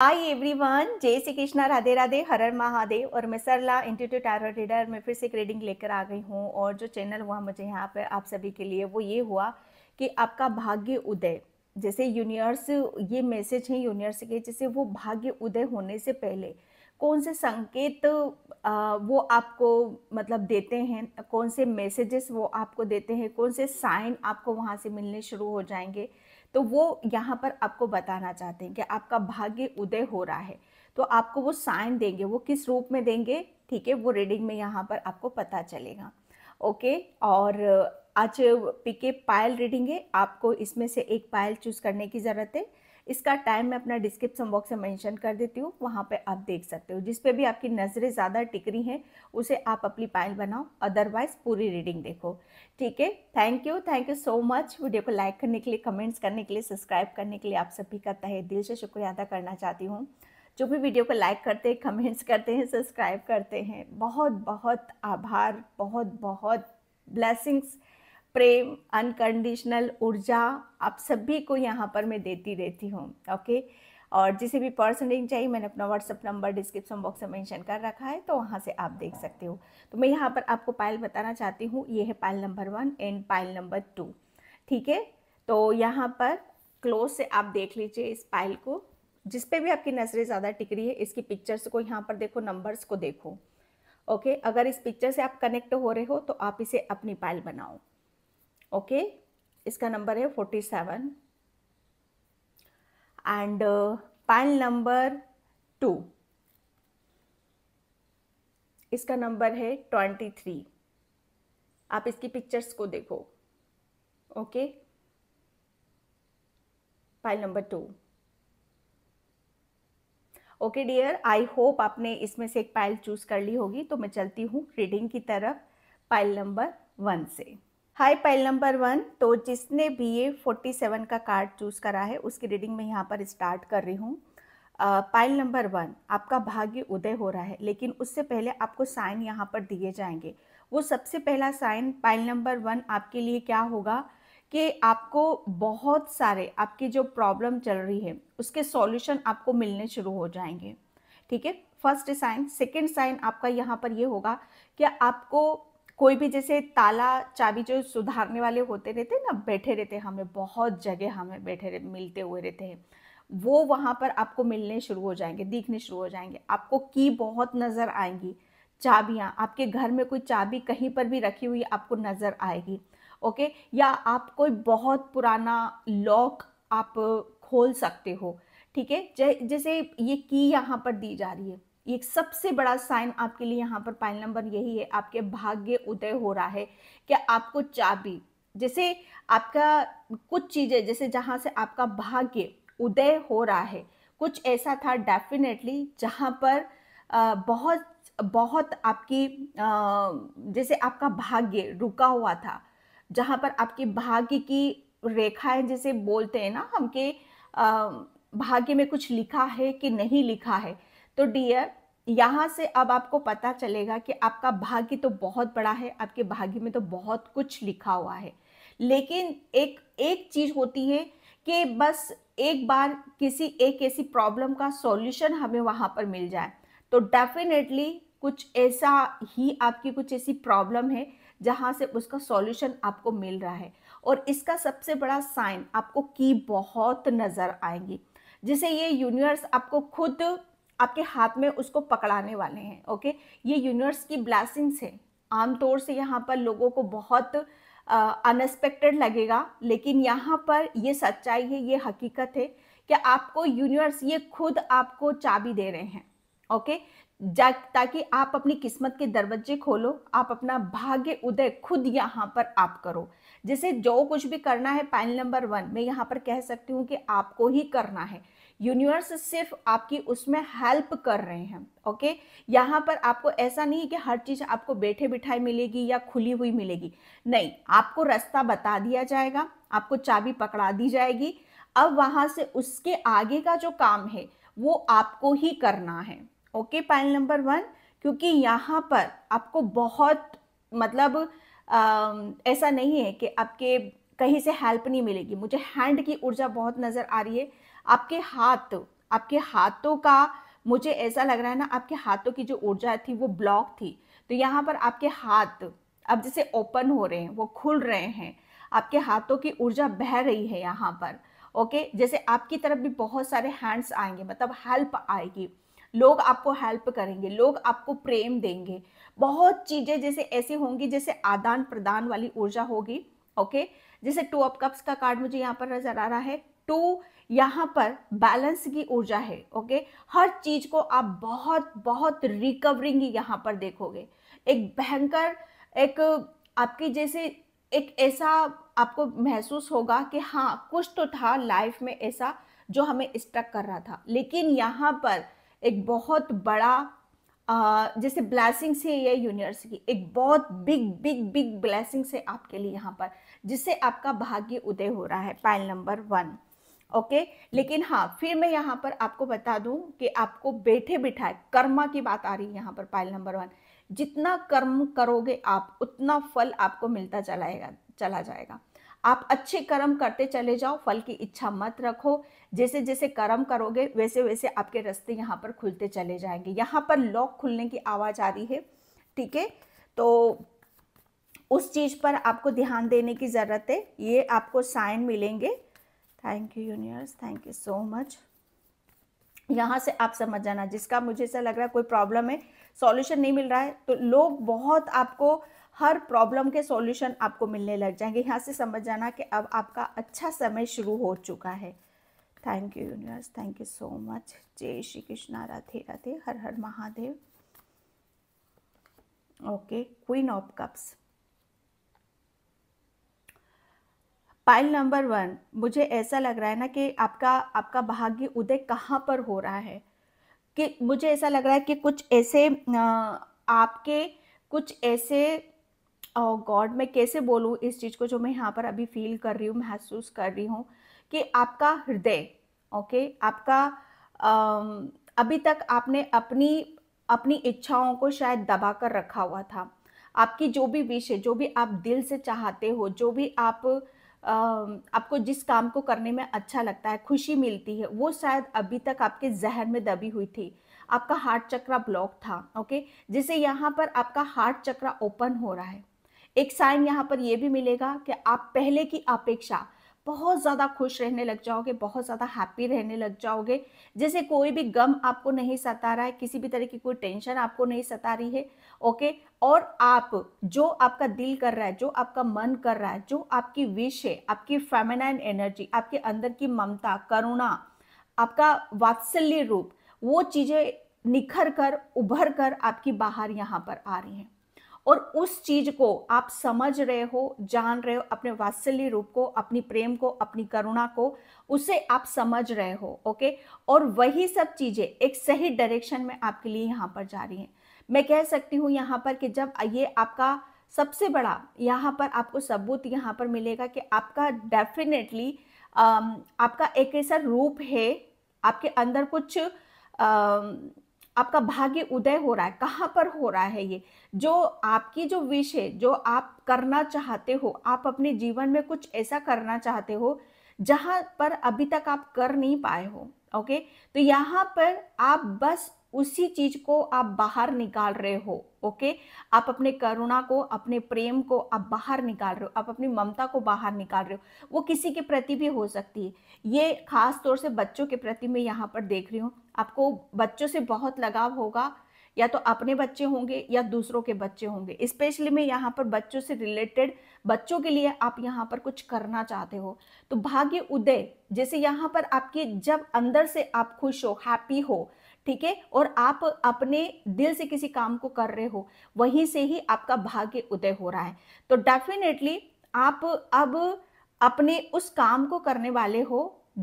I one जय श्री कृष्णा राधे राधे हर हर महादेव और मैं सरला इंटीट्यूट टैरो रीडर में फिर से एक रीडिंग लेकर आ गई हूँ और जो चैनल हुआ मुझे यहाँ पर आप सभी के लिए वो ये हुआ कि आपका भाग्य उदय जैसे यूनिवर्स ये मैसेज है यूनिवर्स के जैसे वो भाग्य उदय होने से पहले कौन से संकेत वो आपको मतलब देते हैं कौन से मैसेजेस वो आपको देते हैं कौन से साइन आपको वहाँ से मिलने शुरू हो जाएंगे तो वो यहाँ पर आपको बताना चाहते हैं कि आपका भाग्य उदय हो रहा है तो आपको वो साइन देंगे वो किस रूप में देंगे ठीक है वो रीडिंग में यहाँ पर आपको पता चलेगा ओके और आज पीके पायल रीडिंग है आपको इसमें से एक पायल चूज़ करने की ज़रूरत है इसका टाइम मैं अपना डिस्क्रिप्शन बॉक्स में मेंशन कर देती हूँ वहाँ पे आप देख सकते हो जिस पे भी आपकी नज़रें ज़्यादा टिक रही हैं उसे आप अपनी पायल बनाओ अदरवाइज पूरी रीडिंग देखो ठीक है thank you thank you so much video को लाइक करने के लिए कमेंट्स करने के लिए सब्सक्राइब करने के लिए आप सभी का तहे दिल से शुक्रिया अदा करना चाहती हूँ जो भी वीडियो को लाइक करते हैं कमेंट्स करते हैं सब्सक्राइब करते हैं बहुत बहुत आभार बहुत बहुत ब्लैसिंग्स प्रेम अनकंडीशनल ऊर्जा आप सभी को यहाँ पर मैं देती रहती हूँ ओके और जिसे भी पर्सनलिंग चाहिए मैंने अपना व्हाट्सअप नंबर डिस्क्रिप्शन बॉक्स में मेंशन कर रखा है तो वहाँ से आप देख सकते हो तो मैं यहाँ पर आपको पायल बताना चाहती हूँ ये है pile number one and pile number two ठीक है तो यहाँ पर क्लोज से आप देख लीजिए इस पायल को जिस पे भी आपकी नज़रें ज़्यादा टिक रही है इसकी पिक्चर्स को यहाँ पर देखो नंबर्स को देखो ओके अगर इस पिक्चर से आप कनेक्ट हो रहे हो तो आप इसे अपनी पायल बनाओ ओके इसका नंबर है forty seven and pile number two इसका नंबर है ट्वेंटी थ्री आप इसकी पिक्चर्स को देखो okay pile number two okay dear I hope आपने इसमें से एक पाइल चूज़ कर ली होगी तो मैं चलती हूँ रीडिंग की तरफ पाइल नंबर वन से हाई पाइल नंबर वन तो जिसने भी ये फोर्टी सेवन का कार्ड चूज़ करा है उसकी रीडिंग मैं यहाँ पर स्टार्ट कर रही हूँ पाइल नंबर वन आपका भाग्य उदय हो रहा है लेकिन उससे पहले आपको साइन यहाँ पर दिए जाएंगे वो सबसे पहला साइन पाइल नंबर वन आपके लिए क्या होगा कि आपको बहुत सारे आपकी जो प्रॉब्लम चल रही है उसके सॉल्यूशन आपको मिलने शुरू हो जाएंगे ठीक है फर्स्ट साइन सेकंड साइन आपका यहाँ पर ये यह होगा कि आपको कोई भी जैसे ताला चाबी जो सुधारने वाले होते रहते हैं ना बैठे रहते हैं हमें बहुत जगह हमें बैठे मिलते हुए रहते हैं वो वहाँ पर आपको मिलने शुरू हो जाएंगे दिखने शुरू हो जाएंगे आपको की बहुत नज़र आएंगी चाबियाँ आपके घर में कोई चाबी कहीं पर भी रखी हुई आपको नज़र आएगी ओके या आप कोई बहुत पुराना लॉक आप खोल सकते हो ठीक है जैसे ये की यहाँ पर दी जा रही है ये सबसे बड़ा साइन आपके लिए यहाँ पर पाइल नंबर यही है आपके भाग्य उदय हो रहा है कि आपको चाबी जैसे आपका कुछ चीज़ें जैसे जहाँ से आपका भाग्य उदय हो रहा है कुछ ऐसा था डेफिनेटली जहाँ पर आ, बहुत बहुत आपकी आ, जैसे आपका भाग्य रुका हुआ था जहाँ पर आपके भाग्य की रेखाएं जैसे बोलते हैं ना हम के भाग्य में कुछ लिखा है कि नहीं लिखा है तो डियर यहाँ से अब आपको पता चलेगा कि आपका भाग्य तो बहुत बड़ा है आपके भाग्य में तो बहुत कुछ लिखा हुआ है लेकिन एक एक चीज़ होती है कि बस एक बार किसी एक ऐसी प्रॉब्लम का सॉल्यूशन हमें वहाँ पर मिल जाए तो डेफिनेटली कुछ ऐसा ही आपकी कुछ ऐसी प्रॉब्लम है जहाँ से उसका सॉल्यूशन आपको मिल रहा है और इसका सबसे बड़ा साइन आपको की बहुत नज़र आएंगी जिसे ये यूनिवर्स आपको खुद आपके हाथ में उसको पकड़ाने वाले हैं ओके ये यूनिवर्स की ब्लैसिंग्स है आमतौर से यहाँ पर लोगों को बहुत अनएक्सपेक्टेड लगेगा लेकिन यहाँ पर ये सच्चाई है ये हकीकत है कि आपको यूनिवर्स ये खुद आपको चाबी दे रहे हैं ओके जा ताकि आप अपनी किस्मत के दरवाजे खोलो आप अपना भाग्य उदय खुद यहाँ पर आप करो जैसे जो कुछ भी करना है पैनल नंबर वन मैं यहाँ पर कह सकती हूँ कि आपको ही करना है यूनिवर्स सिर्फ आपकी उसमें हेल्प कर रहे हैं ओके यहाँ पर आपको ऐसा नहीं है कि हर चीज़ आपको बैठे बिठाई मिलेगी या खुली हुई मिलेगी नहीं आपको रास्ता बता दिया जाएगा आपको चाबी पकड़ा दी जाएगी अब वहाँ से उसके आगे का जो काम है वो आपको ही करना है ओके पाइल नंबर वन क्योंकि यहाँ पर आपको बहुत मतलब आ, ऐसा नहीं है कि आपके कहीं से हेल्प नहीं मिलेगी मुझे हैंड की ऊर्जा बहुत नज़र आ रही है आपके हाथ आपके हाथों का मुझे ऐसा लग रहा है ना आपके हाथों की जो ऊर्जा थी वो ब्लॉक थी तो यहाँ पर आपके हाथ अब जैसे ओपन हो रहे हैं वो खुल रहे हैं आपके हाथों की ऊर्जा बह रही है यहाँ पर ओके जैसे आपकी तरफ भी बहुत सारे हैंड्स आएंगे मतलब हेल्प आएगी लोग आपको हेल्प करेंगे लोग आपको प्रेम देंगे बहुत चीज़ें जैसे ऐसी होंगी जैसे आदान प्रदान वाली ऊर्जा होगी ओके जैसे टू ऑफ कप्स का कार्ड मुझे यहाँ पर नजर आ रहा है टू यहाँ पर बैलेंस की ऊर्जा है ओके हर चीज को आप बहुत बहुत रिकवरिंग यहाँ पर देखोगे एक भयंकर एक आपकी जैसे एक ऐसा आपको महसूस होगा कि हाँ कुछ तो था लाइफ में ऐसा जो हमें स्टक कर रहा था लेकिन यहाँ पर एक बहुत बड़ा जैसे ब्लैसिंग्स है ये यूनिवर्स की एक बहुत बिग बिग बिग ब्लैसिंग्स है आपके लिए यहाँ पर जिससे आपका भाग्य उदय हो रहा है पाइल नंबर वन ओके लेकिन हाँ फिर मैं यहाँ पर आपको बता दूँ कि आपको बैठे बिठाए कर्मा की बात आ रही है यहाँ पर पाइल नंबर वन जितना कर्म करोगे आप उतना फल आपको मिलता चलाएगा चला जाएगा आप अच्छे कर्म करते चले जाओ फल की इच्छा मत रखो जैसे जैसे कर्म करोगे वैसे वैसे आपके रास्ते यहाँ पर खुलते चले जाएंगे यहाँ पर लॉक खुलने की आवाज़ आ रही है ठीक है तो उस चीज़ पर आपको ध्यान देने की ज़रूरत है ये आपको साइन मिलेंगे thank you universe thank you so much यहाँ से आप समझ जाना जिसका मुझे ऐसा लग रहा है कोई प्रॉब्लम है सॉल्यूशन नहीं मिल रहा है तो लोग बहुत आपको हर प्रॉब्लम के सॉल्यूशन आपको मिलने लग जाएंगे यहाँ से समझ जाना कि अब आपका अच्छा समय शुरू हो चुका है thank you universe thank you so much जय श्री कृष्णा राधे राधे हर हर Mahadev okay queen of cups pile number one मुझे ऐसा लग रहा है ना कि आपका आपका भाग्य उदय कहाँ पर हो रहा है कि मुझे ऐसा लग रहा है कि कुछ ऐसे आपके कुछ ऐसे गॉड मैं कैसे बोलूँ इस चीज़ को जो मैं यहाँ पर अभी फील कर रही हूँ महसूस कर रही हूँ कि आपका हृदय ओके आपका अभी तक आपने अपनी अपनी इच्छाओं को शायद दबा कर रखा हुआ था आपकी जो भी विश है जो भी आप दिल से चाहते हो जो भी आप आपको जिस काम को करने में अच्छा लगता है खुशी मिलती है वो शायद अभी तक आपके जहन में दबी हुई थी आपका हार्ट चक्रा ब्लॉक था ओके जिसे यहाँ पर आपका हार्ट चक्रा ओपन हो रहा है एक साइन यहाँ पर यह भी मिलेगा कि आप पहले की अपेक्षा बहुत ज़्यादा खुश रहने लग जाओगे बहुत ज़्यादा हैप्पी रहने लग जाओगे जैसे कोई भी गम आपको नहीं सता रहा है किसी भी तरह की कोई टेंशन आपको नहीं सता रही है ओके और आप जो आपका दिल कर रहा है जो आपका मन कर रहा है जो आपकी विश है आपकी फेमिनाइन एनर्जी आपके अंदर की ममता करुणा आपका वात्सल्य रूप वो चीज़ें निखर कर उभर कर आपकी बाहर यहाँ पर आ रही हैं और उस चीज को आप समझ रहे हो जान रहे हो अपने वात्सल्य रूप को अपनी प्रेम को अपनी करुणा को उसे आप समझ रहे हो ओके और वही सब चीज़ें एक सही डायरेक्शन में आपके लिए यहाँ पर जा रही हैं मैं कह सकती हूँ यहाँ पर कि जब ये आपका सबसे बड़ा यहाँ पर आपको सबूत यहाँ पर मिलेगा कि आपका डेफिनेटली आपका एक ऐसा रूप है आपके अंदर कुछ आ, आपका भाग्य उदय हो रहा है कहाँ पर हो रहा है ये जो आपकी जो विश है जो आप करना चाहते हो आप अपने जीवन में कुछ ऐसा करना चाहते हो जहाँ पर अभी तक आप कर नहीं पाए हो ओके तो यहाँ पर आप बस उसी चीज को आप बाहर निकाल रहे हो ओके आप अपने करुणा को अपने प्रेम को आप बाहर निकाल रहे हो आप अपनी ममता को बाहर निकाल रहे हो वो किसी के प्रति भी हो सकती है ये खास तौर से बच्चों के प्रति मैं यहाँ पर देख रही हूँ आपको बच्चों से बहुत लगाव होगा या तो अपने बच्चे होंगे या दूसरों के बच्चे होंगे स्पेशली मैं यहाँ पर बच्चों से रिलेटेड बच्चों के लिए आप यहाँ पर कुछ करना चाहते हो तो भाग्य उदय जैसे यहाँ पर आपके जब अंदर से आप खुश हो हैप्पी हो ठीक है और आप अपने दिल से किसी काम को कर रहे हो वहीं से ही आपका भाग्य उदय हो रहा है तो डेफिनेटली आप अब अपने उस काम को करने वाले हो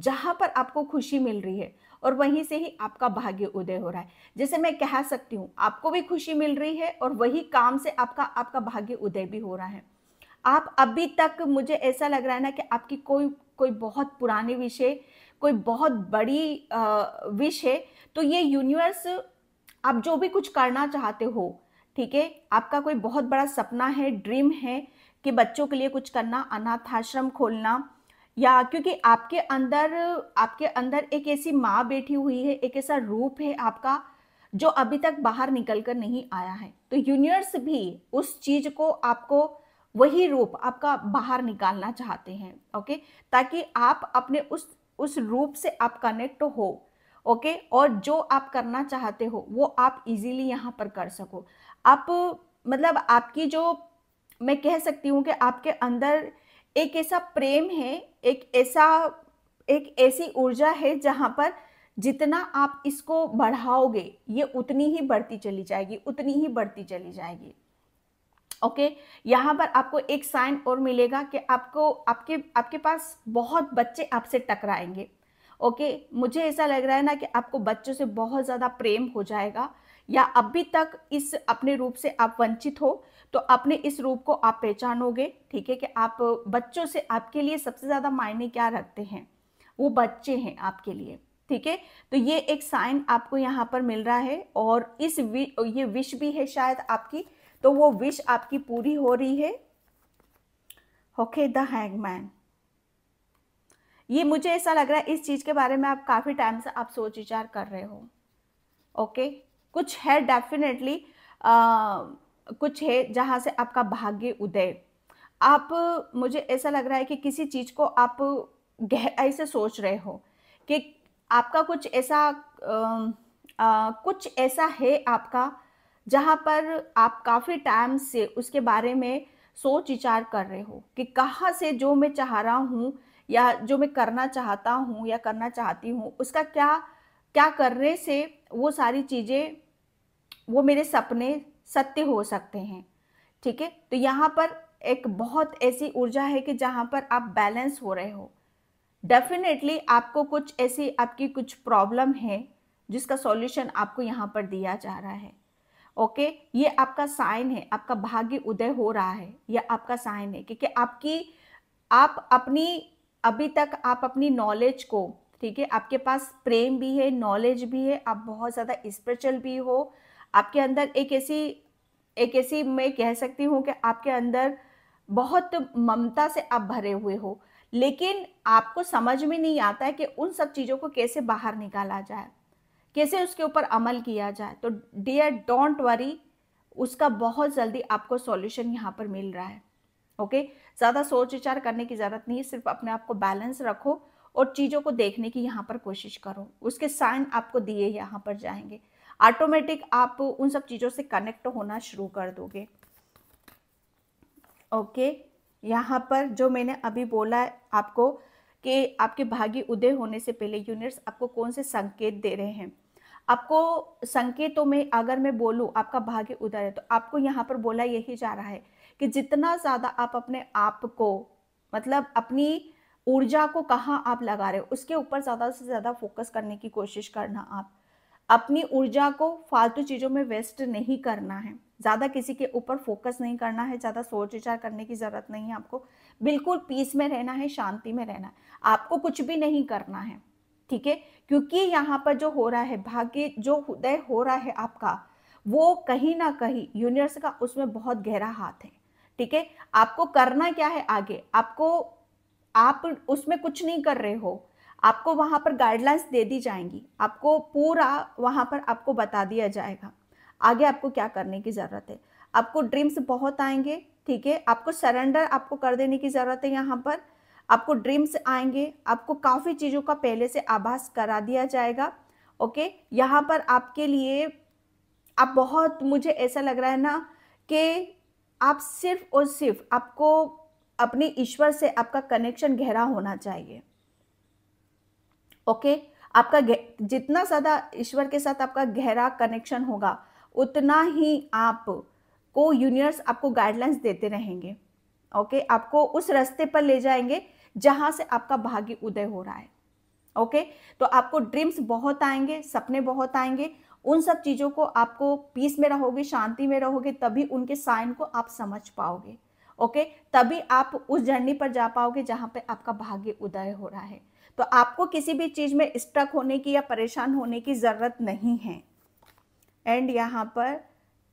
जहां पर आपको खुशी मिल रही है और वहीं से ही आपका भाग्य उदय हो रहा है जैसे मैं कह सकती हूँ आपको भी खुशी मिल रही है और वही काम से आपका आपका भाग्य उदय भी हो रहा है आप अभी तक मुझे ऐसा लग रहा है ना कि आपकी कोई कोई बहुत पुराने विषय कोई बहुत बड़ी विश है तो ये यूनिवर्स आप जो भी कुछ करना चाहते हो ठीक है आपका कोई बहुत बड़ा सपना है ड्रीम है कि बच्चों के लिए कुछ करना अनाथ आश्रम खोलना या क्योंकि आपके अंदर आपके अंदर एक ऐसी माँ बैठी हुई है एक ऐसा रूप है आपका जो अभी तक बाहर निकल कर नहीं आया है तो यूनिवर्स भी उस चीज़ को आपको वही रूप आपका बाहर निकालना चाहते हैं ओके ताकि आप अपने उस उस रूप से आप कनेक्ट हो ओके और जो आप करना चाहते हो वो आप इजीली यहाँ पर कर सको आप मतलब आपकी जो मैं कह सकती हूँ कि आपके अंदर एक ऐसा प्रेम है एक ऐसा एक ऐसी ऊर्जा है जहाँ पर जितना आप इसको बढ़ाओगे ये उतनी ही बढ़ती चली जाएगी उतनी ही बढ़ती चली जाएगी ओके okay? यहाँ पर आपको एक साइन और मिलेगा कि आपको आपके आपके पास बहुत बच्चे आपसे टकराएंगे ओके okay? मुझे ऐसा लग रहा है ना कि आपको बच्चों से बहुत ज़्यादा प्रेम हो जाएगा या अभी तक इस अपने रूप से आप वंचित हो तो अपने इस रूप को आप पहचानोगे ठीक है कि आप बच्चों से आपके लिए सबसे ज़्यादा मायने क्या रखते हैं वो बच्चे हैं आपके लिए ठीक है तो ये एक साइन आपको यहाँ पर मिल रहा है और इस वि, ये विश भी है शायद आपकी तो वो विश आपकी पूरी हो रही है ओके द हैंगमैन ये मुझे ऐसा लग रहा है इस चीज़ के बारे में आप काफ़ी टाइम से आप सोच विचार कर रहे हो ओके okay? कुछ है डेफिनेटली कुछ है जहां से आपका भाग्य उदय आप मुझे ऐसा लग रहा है कि किसी चीज़ को आप गहराई से सोच रहे हो कि आपका कुछ ऐसा आ, आ, कुछ ऐसा है आपका जहाँ पर आप काफ़ी टाइम से उसके बारे में सोच विचार कर रहे हो कि कहाँ से जो मैं चाह रहा हूँ या जो मैं करना चाहता हूँ या करना चाहती हूँ उसका क्या क्या करने से वो सारी चीज़ें वो मेरे सपने सत्य हो सकते हैं ठीक है तो यहाँ पर एक बहुत ऐसी ऊर्जा है कि जहाँ पर आप बैलेंस हो रहे हो डेफिनेटली आपको कुछ ऐसी आपकी कुछ प्रॉब्लम है जिसका सॉल्यूशन आपको यहाँ पर दिया जा रहा है ओके ये आपका साइन है आपका भाग्य उदय हो रहा है यह आपका साइन है क्योंकि आपकी आप अपनी अभी तक आप अपनी नॉलेज को ठीक है आपके पास प्रेम भी है नॉलेज भी है आप बहुत ज़्यादा स्पिरिचुअल भी हो आपके अंदर एक ऐसी एक ऐसी मैं कह सकती हूँ कि आपके अंदर बहुत ममता से आप भरे हुए हो लेकिन आपको समझ में नहीं आता है कि उन सब चीज़ों को कैसे बाहर निकाला जाए कैसे उसके ऊपर अमल किया जाए तो डियर डोंट वरी उसका बहुत जल्दी आपको सॉल्यूशन यहाँ पर मिल रहा है ओके ज़्यादा सोच विचार करने की ज़रूरत नहीं है सिर्फ अपने आप को बैलेंस रखो और चीज़ों को देखने की यहाँ पर कोशिश करो उसके साइन आपको दिए यहाँ पर जाएंगे ऑटोमेटिक आप उन सब चीज़ों से कनेक्ट होना शुरू कर दोगे ओके यहाँ पर जो मैंने अभी बोला है आपको कि आपके भागी उदय होने से पहले यूनिट्स आपको कौन से संकेत दे रहे हैं आपको संकेतों में अगर मैं बोलूँ आपका भाग्य उधर है तो आपको यहाँ पर बोला यही जा रहा है कि जितना ज़्यादा आप अपने आप को मतलब अपनी ऊर्जा को कहाँ आप लगा रहे हो उसके ऊपर ज़्यादा से ज़्यादा फोकस करने की कोशिश करना आप अपनी ऊर्जा को फालतू चीज़ों में वेस्ट नहीं करना है ज़्यादा किसी के ऊपर फोकस नहीं करना है ज़्यादा सोच विचार करने की ज़रूरत नहीं है आपको बिल्कुल पीस में रहना है शांति में रहना है आपको कुछ भी नहीं करना है ठीक है क्योंकि यहाँ पर जो हो रहा है भाग्य जो उदय हो रहा है आपका वो कहीं ना कहीं यूनिवर्स का उसमें बहुत गहरा हाथ है ठीक है आपको करना क्या है आगे आपको आप उसमें कुछ नहीं कर रहे हो आपको वहां पर गाइडलाइंस दे दी जाएंगी आपको पूरा वहां पर आपको बता दिया जाएगा आगे आपको क्या करने की ज़रूरत है आपको ड्रीम्स बहुत आएंगे ठीक है आपको सरेंडर आपको कर देने की ज़रूरत है यहाँ पर आपको ड्रीम्स आएंगे आपको काफ़ी चीज़ों का पहले से आभास करा दिया जाएगा ओके यहाँ पर आपके लिए आप बहुत मुझे ऐसा लग रहा है ना कि आप सिर्फ और सिर्फ आपको अपने ईश्वर से आपका कनेक्शन गहरा होना चाहिए ओके आपका जितना ज़्यादा ईश्वर के साथ आपका गहरा कनेक्शन होगा उतना ही आप को यूनिवर्स आपको गाइडलाइंस देते रहेंगे ओके आपको उस रास्ते पर ले जाएंगे जहां से आपका भाग्य उदय हो रहा है ओके तो आपको ड्रीम्स बहुत आएंगे सपने बहुत आएंगे उन सब चीज़ों को आपको पीस में रहोगे शांति में रहोगे तभी उनके साइन को आप समझ पाओगे ओके तभी आप उस जर्नी पर जा पाओगे जहां पे आपका भाग्य उदय हो रहा है तो आपको किसी भी चीज़ में स्टक होने की या परेशान होने की ज़रूरत नहीं है एंड यहाँ पर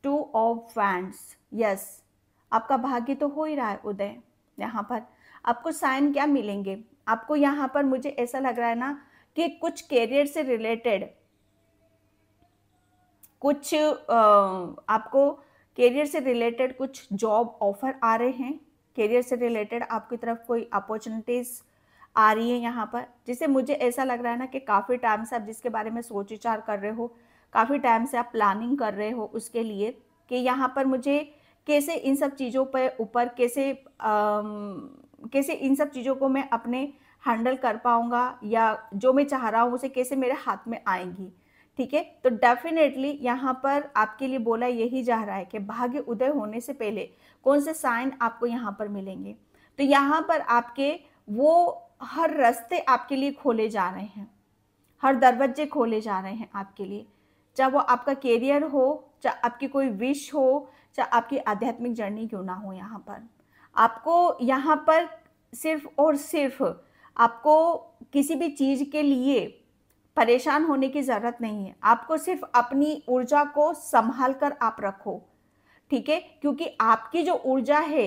टू ऑफ वैंड यस आपका भाग्य तो हो ही रहा है उदय यहाँ पर आपको साइन क्या मिलेंगे आपको यहाँ पर मुझे ऐसा लग रहा है ना कि कुछ कैरियर से रिलेटेड कुछ आपको कैरियर से रिलेटेड कुछ जॉब ऑफर आ रहे हैं कैरियर से रिलेटेड आपकी तरफ कोई अपॉर्चुनिटीज़ आ रही है यहाँ पर जिसे मुझे ऐसा लग रहा है ना कि काफ़ी टाइम से आप जिसके बारे में सोच विचार कर रहे हो काफ़ी टाइम से आप प्लानिंग कर रहे हो उसके लिए कि यहाँ पर मुझे कैसे इन सब चीज़ों पर ऊपर कैसे कैसे इन सब चीज़ों को मैं अपने हैंडल कर पाऊँगा या जो मैं चाह रहा हूँ उसे कैसे मेरे हाथ में आएंगी ठीक है तो डेफिनेटली यहाँ पर आपके लिए बोला यही जा रहा है कि भाग्य उदय होने से पहले कौन से साइन आपको यहाँ पर मिलेंगे तो यहाँ पर आपके वो हर रास्ते आपके लिए खोले जा रहे हैं हर दरवाजे खोले जा रहे हैं आपके लिए चाहे वो आपका कैरियर हो चाहे आपकी कोई विश हो चाहे आपकी आध्यात्मिक जर्नी क्यों ना हो यहाँ पर आपको यहाँ पर सिर्फ और सिर्फ आपको किसी भी चीज़ के लिए परेशान होने की ज़रूरत नहीं है आपको सिर्फ अपनी ऊर्जा को संभाल कर आप रखो ठीक है क्योंकि आपकी जो ऊर्जा है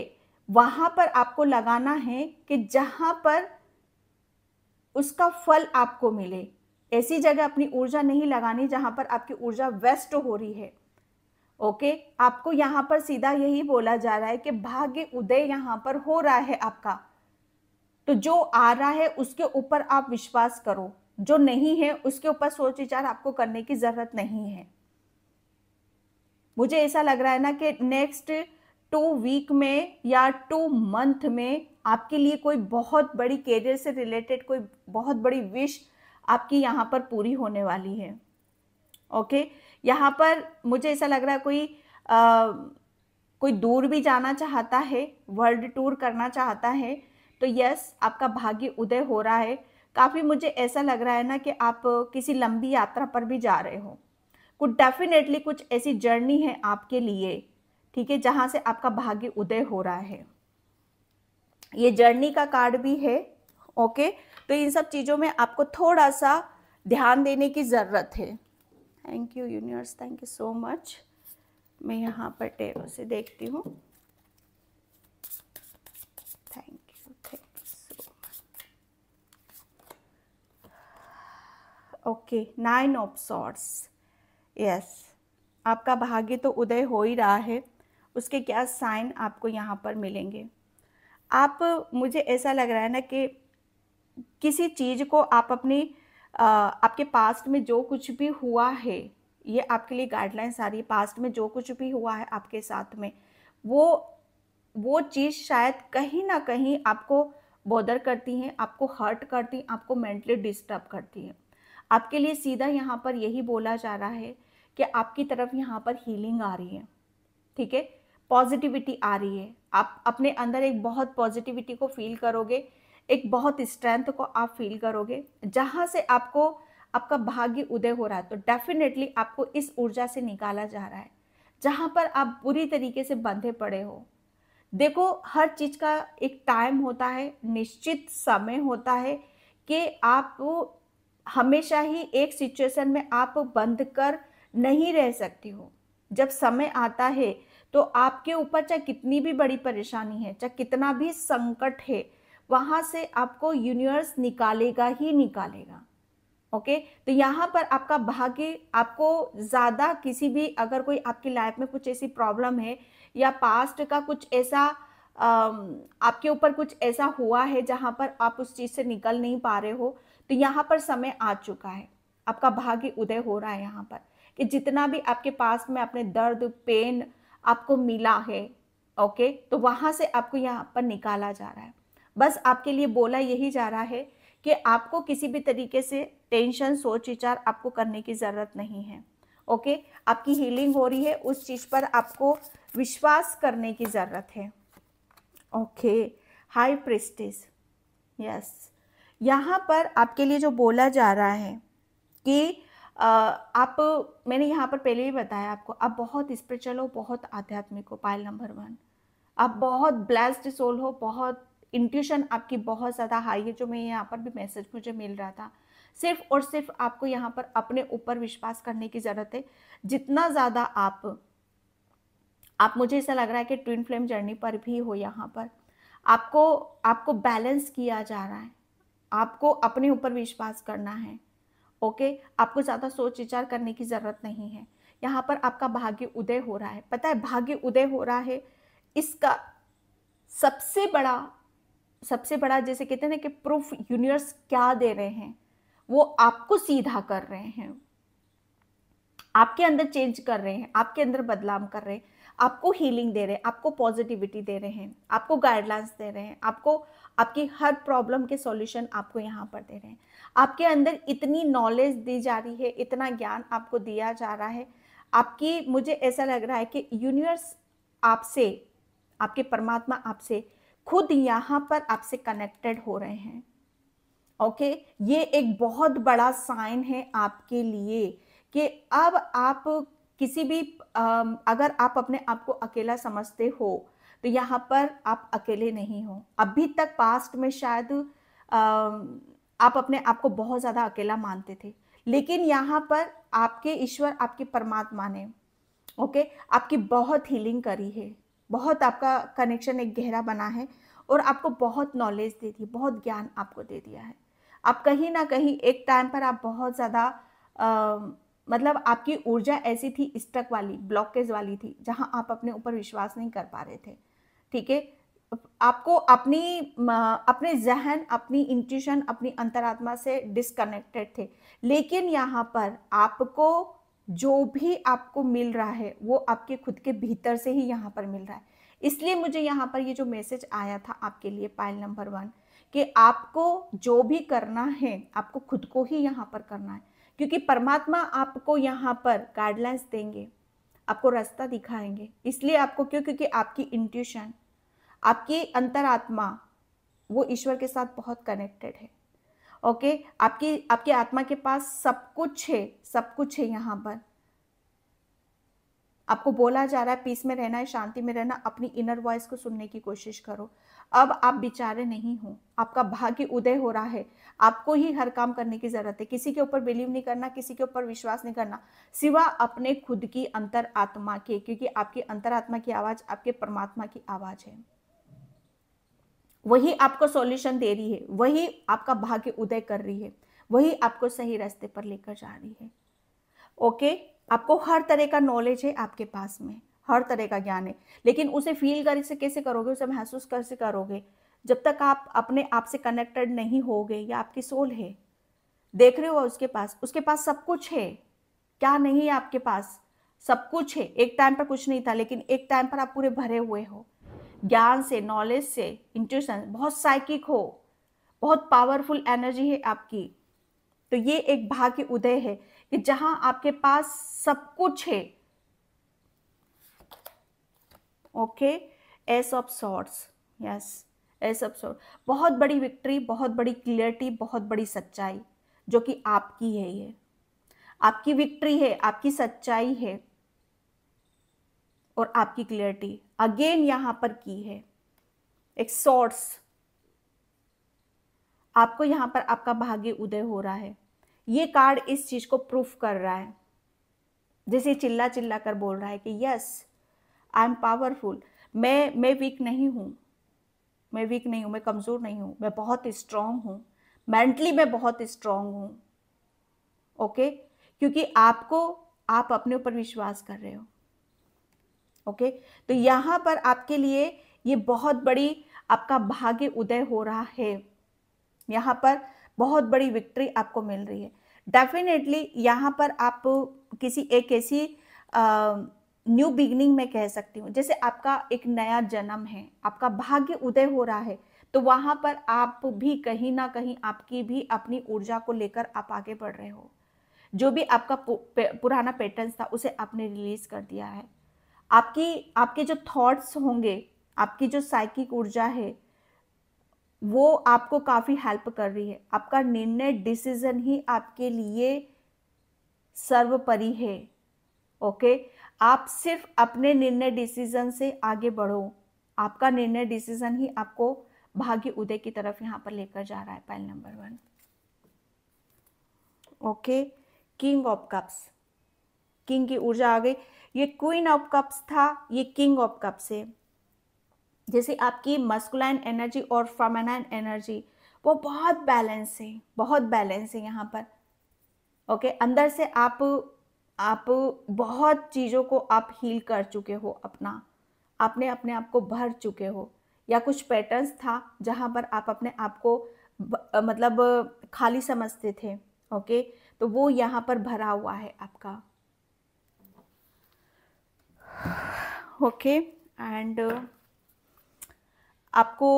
वहाँ पर आपको लगाना है कि जहाँ पर उसका फल आपको मिले ऐसी जगह अपनी ऊर्जा नहीं लगानी जहाँ पर आपकी ऊर्जा वेस्ट हो रही है ओके आपको यहाँ पर सीधा यही बोला जा रहा है कि भाग्य उदय यहाँ पर हो रहा है आपका तो जो आ रहा है उसके ऊपर आप विश्वास करो जो नहीं है उसके ऊपर सोच विचार आपको करने की ज़रूरत नहीं है मुझे ऐसा लग रहा है ना कि नेक्स्ट टू वीक में या टू मंथ में आपके लिए कोई बहुत बड़ी कैरियर से रिलेटेड कोई बहुत बड़ी विश आपकी यहाँ पर पूरी होने वाली है ओके okay? यहाँ पर मुझे ऐसा लग रहा है कोई आ, कोई दूर भी जाना चाहता है वर्ल्ड टूर करना चाहता है तो यस आपका भाग्य उदय हो रहा है काफ़ी मुझे ऐसा लग रहा है ना कि आप किसी लंबी यात्रा पर भी जा रहे हो कुछ डेफिनेटली कुछ ऐसी जर्नी है आपके लिए ठीक है जहाँ से आपका भाग्य उदय हो रहा है ये जर्नी का कार्ड भी है ओके तो इन सब चीज़ों में आपको थोड़ा सा ध्यान देने की ज़रूरत है thank you universe thank you so much मैं यहाँ पर टेरों से देखती हूँ thank you thank you so much okay nine of swords yes आपका भाग्य तो उदय हो ही रहा है उसके क्या साइन आपको यहाँ पर मिलेंगे आप मुझे ऐसा लग रहा है ना कि किसी चीज़ को आप अपनी आपके पास्ट में जो कुछ भी हुआ है ये आपके लिए गाइडलाइंस आ रही है पास्ट में जो कुछ भी हुआ है आपके साथ में वो वो चीज़ शायद कहीं ना कहीं आपको बॉदर करती हैं आपको हर्ट करती आपको मेंटली डिस्टर्ब करती हैं आपके लिए सीधा यहाँ पर यही बोला जा रहा है कि आपकी तरफ यहाँ पर हीलिंग आ रही है ठीक है पॉजिटिविटी आ रही है आप अपने अंदर एक बहुत पॉजिटिविटी को फील करोगे एक बहुत स्ट्रेंथ को आप फील करोगे जहाँ से आपको आपका भाग्य उदय हो रहा है तो डेफिनेटली आपको इस ऊर्जा से निकाला जा रहा है जहाँ पर आप बुरी तरीके से बंधे पड़े हो देखो हर चीज़ का एक टाइम होता है निश्चित समय होता है कि आप हमेशा ही एक सिचुएशन में आप बंद कर नहीं रह सकती हो जब समय आता है तो आपके ऊपर चाहे कितनी भी बड़ी परेशानी है चाहे कितना भी संकट है वहाँ से आपको यूनिवर्स निकालेगा ही निकालेगा ओके तो यहाँ पर आपका भाग्य आपको ज़्यादा किसी भी अगर कोई आपकी लाइफ में कुछ ऐसी प्रॉब्लम है या पास्ट का कुछ ऐसा आपके ऊपर कुछ ऐसा हुआ है जहाँ पर आप उस चीज़ से निकल नहीं पा रहे हो तो यहाँ पर समय आ चुका है आपका भाग्य उदय हो रहा है यहाँ पर कि जितना भी आपके पास में अपने दर्द पेन आपको मिला है ओके तो वहाँ से आपको यहाँ पर निकाला जा रहा है बस आपके लिए बोला यही जा रहा है कि आपको किसी भी तरीके से टेंशन सोच विचार आपको करने की ज़रूरत नहीं है ओके आपकी हीलिंग हो रही है उस चीज़ पर आपको विश्वास करने की ज़रूरत है ओके हाई प्रिस्टिस यस यहाँ पर आपके लिए जो बोला जा रहा है कि आप मैंने यहाँ पर पहले ही बताया आपको आप बहुत स्पिरिचुअल हो बहुत आध्यात्मिक हो पायल नंबर वन आप बहुत ब्लेस्ड सोल हो बहुत इंट्यूशन आपकी बहुत ज़्यादा हाई है जो मैं यहाँ पर भी मैसेज मुझे मिल रहा था सिर्फ और सिर्फ आपको यहाँ पर अपने ऊपर विश्वास करने की ज़रूरत है जितना ज़्यादा आप आप मुझे ऐसा लग रहा है कि ट्विन फ्लेम जर्नी पर भी हो यहाँ पर आपको आपको बैलेंस किया जा रहा है आपको अपने ऊपर विश्वास करना है ओके आपको ज़्यादा सोच विचार करने की ज़रूरत नहीं है यहाँ पर आपका भाग्य उदय हो रहा है पता है भाग्य उदय हो रहा है इसका सबसे बड़ा सबसे बड़ा जैसे कहते हैं ना कि प्रूफ यूनिवर्स क्या दे रहे हैं वो आपको सीधा कर रहे हैं आपके अंदर चेंज कर रहे हैं आपके अंदर बदलाव कर रहे हैं आपको हीलिंग दे रहे हैं आपको पॉजिटिविटी दे रहे हैं आपको गाइडलाइंस दे रहे हैं आपको आपकी हर प्रॉब्लम के सॉल्यूशन आपको यहाँ पर दे रहे हैं आपके अंदर इतनी नॉलेज दी जा रही है इतना ज्ञान आपको दिया जा रहा है आपकी मुझे ऐसा लग रहा है कि यूनिवर्स आपसे आपके परमात्मा आपसे खुद यहाँ पर आपसे कनेक्टेड हो रहे हैं ओके ये एक बहुत बड़ा साइन है आपके लिए कि अब आप किसी भी अगर आप अपने आप को अकेला समझते हो तो यहाँ पर आप अकेले नहीं हो अभी तक पास्ट में शायद आप अपने आप को बहुत ज़्यादा अकेला मानते थे लेकिन यहाँ पर आपके ईश्वर आपके परमात्मा ने ओके आपकी बहुत हीलिंग करी है बहुत आपका कनेक्शन एक गहरा बना है और आपको बहुत नॉलेज दे दी बहुत ज्ञान आपको दे दिया है आप कहीं ना कहीं एक टाइम पर आप बहुत ज़्यादा मतलब आपकी ऊर्जा ऐसी थी स्टक वाली ब्लॉकेज वाली थी जहाँ आप अपने ऊपर विश्वास नहीं कर पा रहे थे ठीक है आपको अपनी अपने जहन अपनी इंट्यूशन अपनी अंतरात्मा से डिसकनेक्टेड थे लेकिन यहाँ पर आपको जो भी आपको मिल रहा है वो आपके खुद के भीतर से ही यहाँ पर मिल रहा है इसलिए मुझे यहाँ पर ये जो मैसेज आया था आपके लिए पाइल नंबर वन कि आपको जो भी करना है आपको खुद को ही यहाँ पर करना है क्योंकि परमात्मा आपको यहाँ पर गाइडलाइंस देंगे आपको रास्ता दिखाएंगे इसलिए आपको क्यों क्योंकि आपकी इंट्यूशन आपकी अंतरात्मा वो ईश्वर के साथ बहुत कनेक्टेड है ओके आपकी आपके आत्मा के पास सब कुछ है सब कुछ है यहाँ पर आपको बोला जा रहा है पीस में रहना है शांति में रहना अपनी इनर वॉइस को सुनने की कोशिश करो अब आप बेचारे नहीं हो आपका भाग्य उदय हो रहा है आपको ही हर काम करने की ज़रूरत है किसी के ऊपर बिलीव नहीं करना किसी के ऊपर विश्वास नहीं करना सिवा अपने खुद की अंतर आत्मा के क्योंकि आपकी अंतर आत्मा की आवाज़ आपके परमात्मा की आवाज़ है वही आपको सॉल्यूशन दे रही है वही आपका भाग्य उदय कर रही है वही आपको सही रास्ते पर लेकर जा रही है ओके आपको हर तरह का नॉलेज है आपके पास में हर तरह का ज्ञान है लेकिन उसे फील कर से कैसे करोगे उसे महसूस कैसे करोगे जब तक आप अपने आप से कनेक्टेड नहीं होगे या आपकी सोल है देख रहे हो उसके पास उसके पास सब कुछ है क्या नहीं है आपके पास सब कुछ है एक टाइम पर कुछ नहीं था लेकिन एक टाइम पर आप पूरे भरे हुए हो ज्ञान से नॉलेज से इंट्यूशन बहुत साइकिक हो बहुत पावरफुल एनर्जी है आपकी तो ये एक भाग्य उदय है कि जहां आपके पास सब कुछ है okay ace of swords yes ace of sword बहुत बड़ी विक्ट्री बहुत बड़ी क्लियरिटी बहुत बड़ी सच्चाई जो कि आपकी है ये आपकी विक्ट्री है आपकी सच्चाई है और आपकी क्लियरिटी अगेन यहां पर की है एक सोर्स आपको यहां पर आपका भाग्य उदय हो रहा है ये कार्ड इस चीज़ को प्रूफ कर रहा है जैसे चिल्ला चिल्ला कर बोल रहा है कि यस आई एम पावरफुल मैं मैं वीक नहीं हूं मैं वीक नहीं हूं मैं कमज़ोर नहीं हूं मैं बहुत स्ट्रांग हूं मेंटली मैं बहुत स्ट्रांग हूं ओके क्योंकि आपको आप अपने ऊपर विश्वास कर रहे हो ओके तो यहाँ पर आपके लिए ये बहुत बड़ी आपका भाग्य उदय हो रहा है यहाँ पर बहुत बड़ी विक्ट्री आपको मिल रही है डेफिनेटली यहाँ पर आप किसी एक ऐसी न्यू बिगनिंग में कह सकती हूँ जैसे आपका एक नया जन्म है आपका भाग्य उदय हो रहा है तो वहाँ पर आप भी कहीं ना कहीं आपकी भी अपनी ऊर्जा को लेकर आप आगे बढ़ रहे हो जो भी आपका पुराना पैटर्न था उसे आपने रिलीज कर दिया है आपकी आपके जो थॉट्स होंगे आपकी जो साइकिक ऊर्जा है वो आपको काफ़ी हेल्प कर रही है आपका निर्णय डिसीजन ही आपके लिए सर्वोपरि है ओके आप सिर्फ अपने निर्णय डिसीजन से आगे बढ़ो आपका निर्णय डिसीजन ही आपको भाग्य उदय की तरफ यहाँ पर लेकर जा रहा है pile number one okay king of cups king की ऊर्जा आ गई ये क्वीन ऑफ कप्स था ये किंग ऑफ कप्स है जैसे आपकी मस्कुलाइन एनर्जी और फेमेनाइन एनर्जी वो बहुत बैलेंस है बहुत बैलेंस है यहाँ पर ओके अंदर से आप आप बहुत चीज़ों को आप हील कर चुके हो अपना आपने अपने आप को भर चुके हो या कुछ पैटर्न्स था जहाँ पर आप अपने आप को मतलब खाली समझते थे ओके तो वो यहाँ पर भरा हुआ है आपका ओके एंड आपको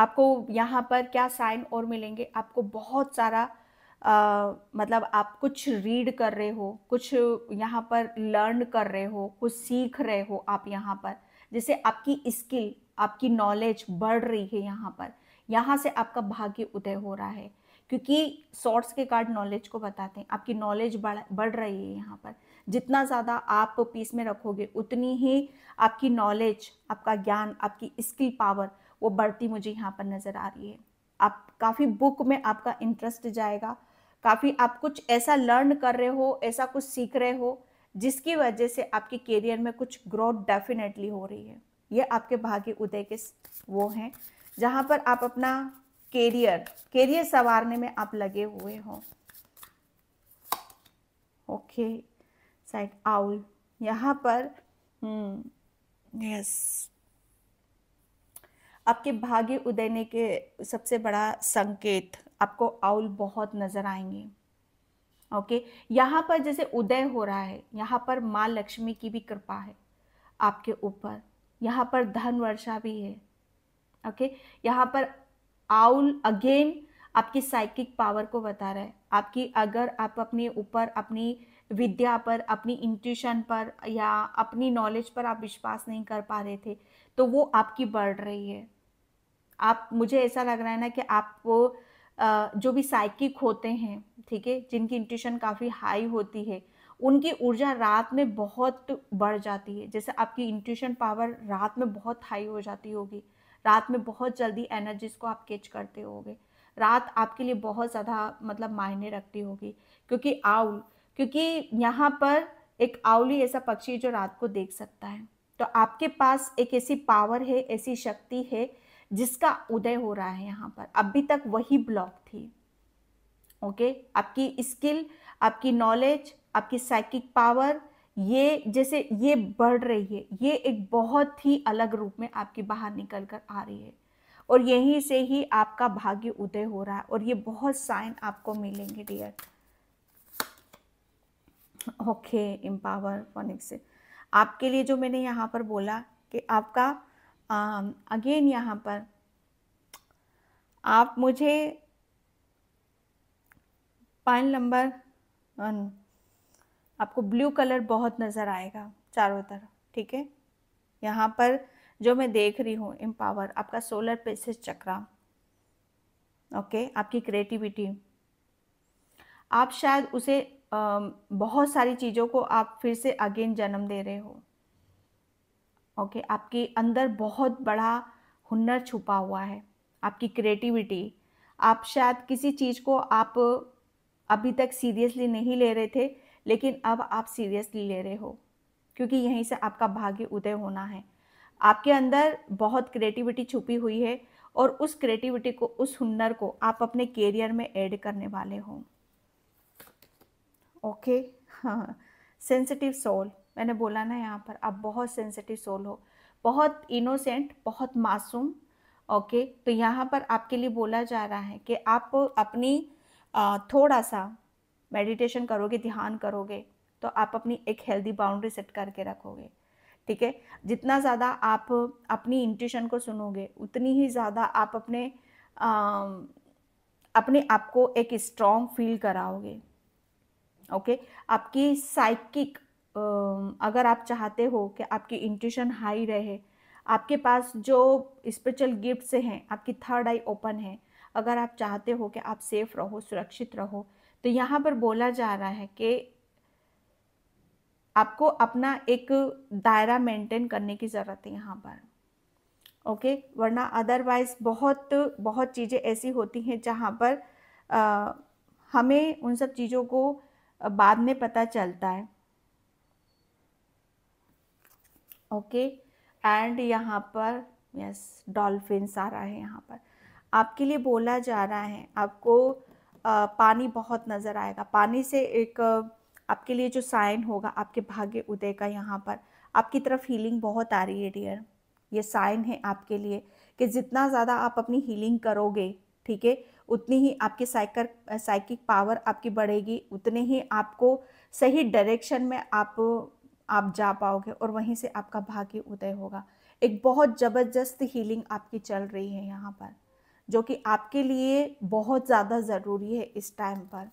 आपको यहाँ पर क्या साइन और मिलेंगे आपको बहुत सारा आ, मतलब आप कुछ रीड कर रहे हो कुछ यहाँ पर लर्न कर रहे हो कुछ सीख रहे हो आप यहाँ पर जैसे आपकी स्किल आपकी नॉलेज बढ़ रही है यहाँ पर यहाँ से आपका भाग्य उदय हो रहा है क्योंकि शॉर्ट्स के कार्ड नॉलेज को बताते हैं आपकी नॉलेज बढ़ बढ़ रही है यहाँ पर जितना ज़्यादा आप पीस में रखोगे उतनी ही आपकी नॉलेज आपका ज्ञान आपकी स्किल पावर वो बढ़ती मुझे यहाँ पर नज़र आ रही है आप काफ़ी बुक में आपका इंटरेस्ट जाएगा काफ़ी आप कुछ ऐसा लर्न कर रहे हो ऐसा कुछ सीख रहे हो जिसकी वजह से आपके करियर में कुछ ग्रोथ डेफिनेटली हो रही है ये आपके भाग्य उदय के वो हैं जहाँ पर आप अपना करियर करियर संवारने में आप लगे हुए हो ओके साइड आउल यहाँ पर यस हम्म, आपके भाग्य उदयने के सबसे बड़ा संकेत आपको आउल बहुत नज़र आएंगे ओके यहाँ पर जैसे उदय हो रहा है यहाँ पर माँ लक्ष्मी की भी कृपा है आपके ऊपर यहाँ पर धन वर्षा भी है ओके यहाँ पर आउल अगेन आपकी साइकिक पावर को बता रहा है आपकी अगर आप अपने ऊपर अपनी विद्या पर अपनी इंट्यूशन पर या अपनी नॉलेज पर आप विश्वास नहीं कर पा रहे थे तो वो आपकी बढ़ रही है आप मुझे ऐसा लग रहा है ना कि आप वो जो भी साइकिक होते हैं ठीक है जिनकी इंट्यूशन काफ़ी हाई होती है उनकी ऊर्जा रात में बहुत बढ़ जाती है जैसे आपकी इंट्यूशन पावर रात में बहुत हाई हो जाती होगी रात में बहुत जल्दी एनर्जीज को आप कैच करते होगे रात आपके लिए बहुत ज़्यादा मतलब मायने रखती होगी क्योंकि आउल क्योंकि यहाँ पर एक आउली ऐसा पक्षी जो रात को देख सकता है तो आपके पास एक ऐसी पावर है ऐसी शक्ति है जिसका उदय हो रहा है यहाँ पर अभी तक वही ब्लॉक थी ओके आपकी स्किल आपकी नॉलेज आपकी साइकिक पावर ये जैसे ये बढ़ रही है ये एक बहुत ही अलग रूप में आपकी बाहर निकल कर आ रही है और यहीं से ही आपका भाग्य उदय हो रहा है और ये बहुत साइन आपको मिलेंगे डियर ओके एम्पावर फोनिक्स से आपके लिए जो मैंने यहाँ पर बोला कि आपका अगेन यहाँ पर आप मुझे पाइन नंबर आपको ब्लू कलर बहुत नज़र आएगा चारों तरफ ठीक है यहाँ पर जो मैं देख रही हूँ एम्पावर आपका सोलर पेसेज चक्रा ओके आपकी क्रिएटिविटी आप शायद उसे बहुत सारी चीज़ों को आप फिर से अगेन जन्म दे रहे हो ओके okay, आपके अंदर बहुत बड़ा हुनर छुपा हुआ है आपकी क्रिएटिविटी आप शायद किसी चीज़ को आप अभी तक सीरियसली नहीं ले रहे थे लेकिन अब आप सीरियसली ले रहे हो क्योंकि यहीं से आपका भाग्य उदय होना है आपके अंदर बहुत क्रिएटिविटी छुपी हुई है और उस क्रिएटिविटी को उस हुनर को आप अपने करियर में ऐड करने वाले हों ओके सेंसिटिव सोल मैंने बोला ना यहाँ पर आप बहुत सेंसिटिव सोल हो बहुत इनोसेंट बहुत मासूम ओके तो यहाँ पर आपके लिए बोला जा रहा है कि आप अपनी थोड़ा सा मेडिटेशन करोगे ध्यान करोगे तो आप अपनी एक हेल्दी बाउंड्री सेट करके रखोगे ठीक है जितना ज़्यादा आप अपनी इंट्यूशन को सुनोगे उतनी ही ज़्यादा आप अपने आ, अपने आप को एक स्ट्रॉन्ग फील कराओगे ओके आपकी साइकिक अगर आप चाहते हो कि आपकी इंट्यूशन हाई रहे आपके पास जो स्पेशल गिफ्ट्स हैं आपकी थर्ड आई ओपन है अगर आप चाहते हो कि आप सेफ रहो सुरक्षित रहो तो यहाँ पर बोला जा रहा है कि आपको अपना एक दायरा मेंटेन करने की ज़रूरत है यहाँ पर ओके वरना अदरवाइज़ बहुत बहुत चीज़ें ऐसी होती हैं जहाँ पर आ, हमें उन सब चीज़ों को बाद में पता चलता है ओके एंड यहाँ पर यस डॉल्फिन्स आ रहा है यहाँ पर आपके लिए बोला जा रहा है आपको पानी बहुत नज़र आएगा पानी से एक आपके लिए जो साइन होगा आपके भाग्य उदय का यहाँ पर आपकी तरफ हीलिंग बहुत आ रही है डियर ये साइन है आपके लिए कि जितना ज़्यादा आप अपनी हीलिंग करोगे ठीक है उतनी ही आपकी साइकर साइकिक पावर आपकी बढ़ेगी उतने ही आपको सही डायरेक्शन में आप आप जा पाओगे और वहीं से आपका भाग्य उदय होगा एक बहुत ज़बरदस्त हीलिंग आपकी चल रही है यहाँ पर जो कि आपके लिए बहुत ज़्यादा ज़रूरी है इस टाइम पर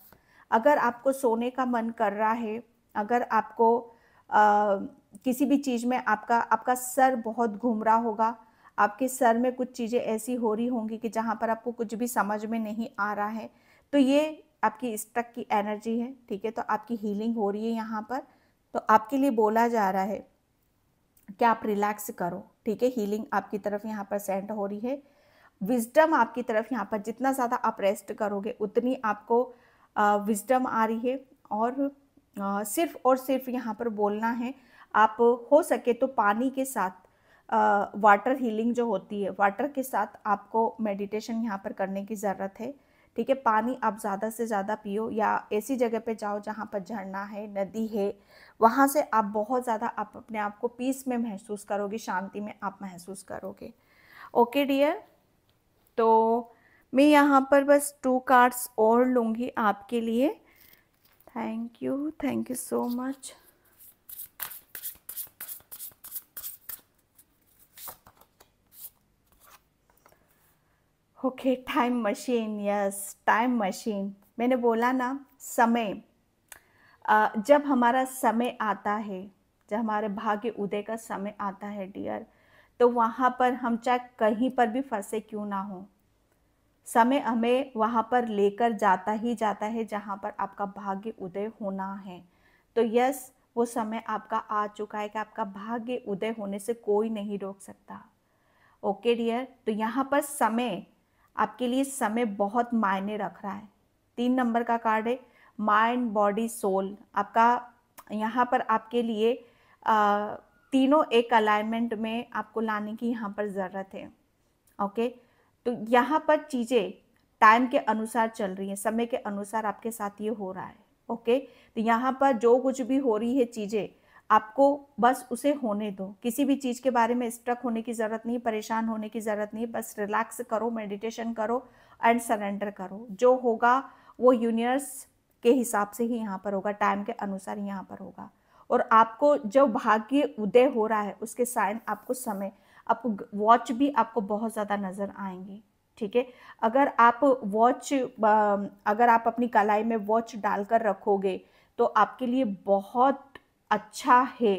अगर आपको सोने का मन कर रहा है अगर आपको आ, किसी भी चीज़ में आपका आपका सर बहुत घूम रहा होगा आपके सर में कुछ चीज़ें ऐसी हो रही होंगी कि जहाँ पर आपको कुछ भी समझ में नहीं आ रहा है तो ये आपकी स्टक की एनर्जी है ठीक है तो आपकी हीलिंग हो रही है यहाँ पर तो आपके लिए बोला जा रहा है कि आप रिलैक्स करो ठीक है हीलिंग आपकी तरफ यहाँ पर सेंड हो रही है विजडम आपकी तरफ यहाँ पर जितना ज़्यादा आप रेस्ट करोगे उतनी आपको विजडम आ रही है और आ, सिर्फ और सिर्फ यहाँ पर बोलना है आप हो सके तो पानी के साथ वाटर हीलिंग जो होती है वाटर के साथ आपको मेडिटेशन यहाँ पर करने की ज़रूरत है ठीक है पानी आप ज़्यादा से ज़्यादा पियो या ऐसी जगह पे जाओ जहाँ पर झरना है नदी है वहाँ से आप बहुत ज़्यादा आप अपने आप को पीस में महसूस करोगे शांति में आप महसूस करोगे ओके डियर तो मैं यहाँ पर बस टू कार्ड्स और लूँगी आपके लिए thank you thank you so much okay time machine yes time machine मैंने बोला ना समय जब हमारा समय आता है जब हमारे भाग्य उदय का समय आता है डियर तो वहाँ पर हम चाहे कहीं पर भी फंसे क्यों ना हो समय हमें वहाँ पर लेकर जाता ही जाता है जहाँ पर आपका भाग्य उदय होना है तो यस वो समय आपका आ चुका है कि आपका भाग्य उदय होने से कोई नहीं रोक सकता ओके डियर तो यहाँ पर समय आपके लिए समय बहुत मायने रख रहा है तीन नंबर का कार्ड है माइंड बॉडी सोल आपका यहाँ पर आपके लिए आ, तीनों एक अलाइनमेंट में आपको लाने की यहाँ पर ज़रूरत है ओके तो यहाँ पर चीज़ें टाइम के अनुसार चल रही हैं समय के अनुसार आपके साथ ये हो रहा है ओके तो यहाँ पर जो कुछ भी हो रही है चीज़ें आपको बस उसे होने दो किसी भी चीज़ के बारे में स्ट्रक होने की ज़रूरत नहीं परेशान होने की ज़रूरत नहीं बस रिलैक्स करो मेडिटेशन करो एंड सरेंडर करो जो होगा वो यूनिवर्स के हिसाब से ही यहाँ पर होगा टाइम के अनुसार यहाँ पर होगा और आपको जो भाग्य उदय हो रहा है उसके साइन आपको समय आपको वॉच भी आपको बहुत ज़्यादा नज़र आएंगे ठीक है अगर आप वॉच अगर आप अपनी कलाई में वॉच डालकर रखोगे तो आपके लिए बहुत अच्छा है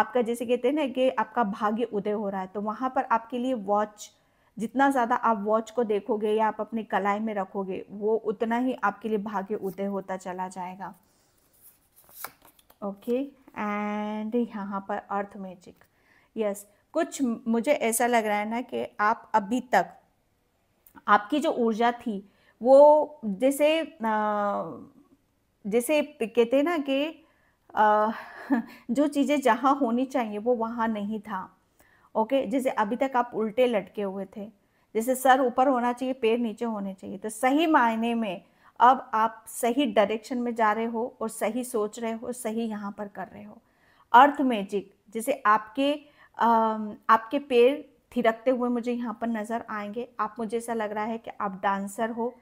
आपका जैसे कहते हैं ना कि आपका भाग्य उदय हो रहा है तो वहाँ पर आपके लिए वॉच जितना ज़्यादा आप वॉच को देखोगे या आप अपनी कलाई में रखोगे वो उतना ही आपके लिए भाग्य उदय होता चला जाएगा ओके एंड यहाँ पर अर्थ मैजिक यस कुछ मुझे ऐसा लग रहा है ना कि आप अभी तक आपकी जो ऊर्जा थी वो जैसे जैसे कहते हैं ना कि जो चीज़ें जहाँ होनी चाहिए वो वहाँ नहीं था ओके जैसे अभी तक आप उल्टे लटके हुए थे जैसे सर ऊपर होना चाहिए पैर नीचे होने चाहिए तो सही मायने में अब आप सही डायरेक्शन में जा रहे हो और सही सोच रहे हो सही यहाँ पर कर रहे हो अर्थ मैजिक जैसे आपके आपके पैर थिरकते हुए मुझे यहाँ पर नज़र आएंगे आप मुझे ऐसा लग रहा है कि आप डांसर हो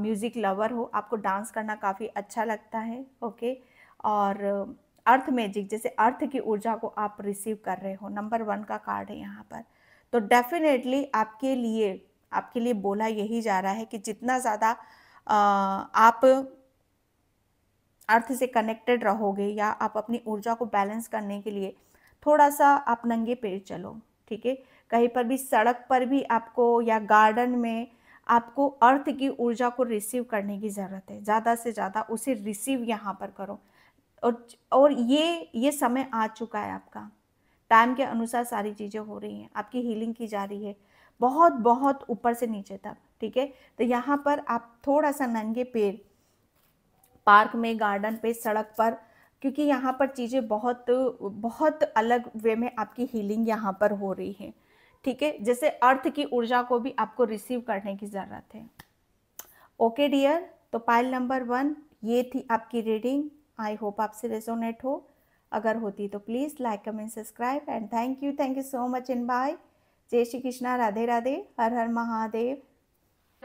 म्यूज़िक लवर हो आपको डांस करना काफ़ी अच्छा लगता है ओके और अर्थ मैजिक जैसे अर्थ की ऊर्जा को आप रिसीव कर रहे हो नंबर वन का कार्ड है यहाँ पर तो डेफिनेटली आपके लिए आपके लिए बोला यही जा रहा है कि जितना ज़्यादा आप अर्थ से कनेक्टेड रहोगे या आप अपनी ऊर्जा को बैलेंस करने के लिए थोड़ा सा आप नंगे पैर चलो ठीक है कहीं पर भी सड़क पर भी आपको या गार्डन में आपको अर्थ की ऊर्जा को रिसीव करने की ज़रूरत है ज़्यादा से ज़्यादा उसे रिसीव यहाँ पर करो और और ये ये समय आ चुका है आपका टाइम के अनुसार सारी चीज़ें हो रही हैं आपकी हीलिंग की जा रही है बहुत बहुत ऊपर से नीचे तक ठीक है तो यहाँ पर आप थोड़ा सा नंगे पेड़ पार्क में गार्डन पे सड़क पर क्योंकि यहाँ पर चीज़ें बहुत बहुत अलग वे में आपकी हीलिंग यहाँ पर हो रही है ठीक है जैसे अर्थ की ऊर्जा को भी आपको रिसीव करने की ज़रूरत है ओके डियर तो पाइल नंबर वन ये थी आपकी रीडिंग आई होप आपसे रेजोनेट हो अगर होती तो please like comment subscribe and thank you thank you so much and bye जय श्री कृष्णा राधे राधे हर हर महादेव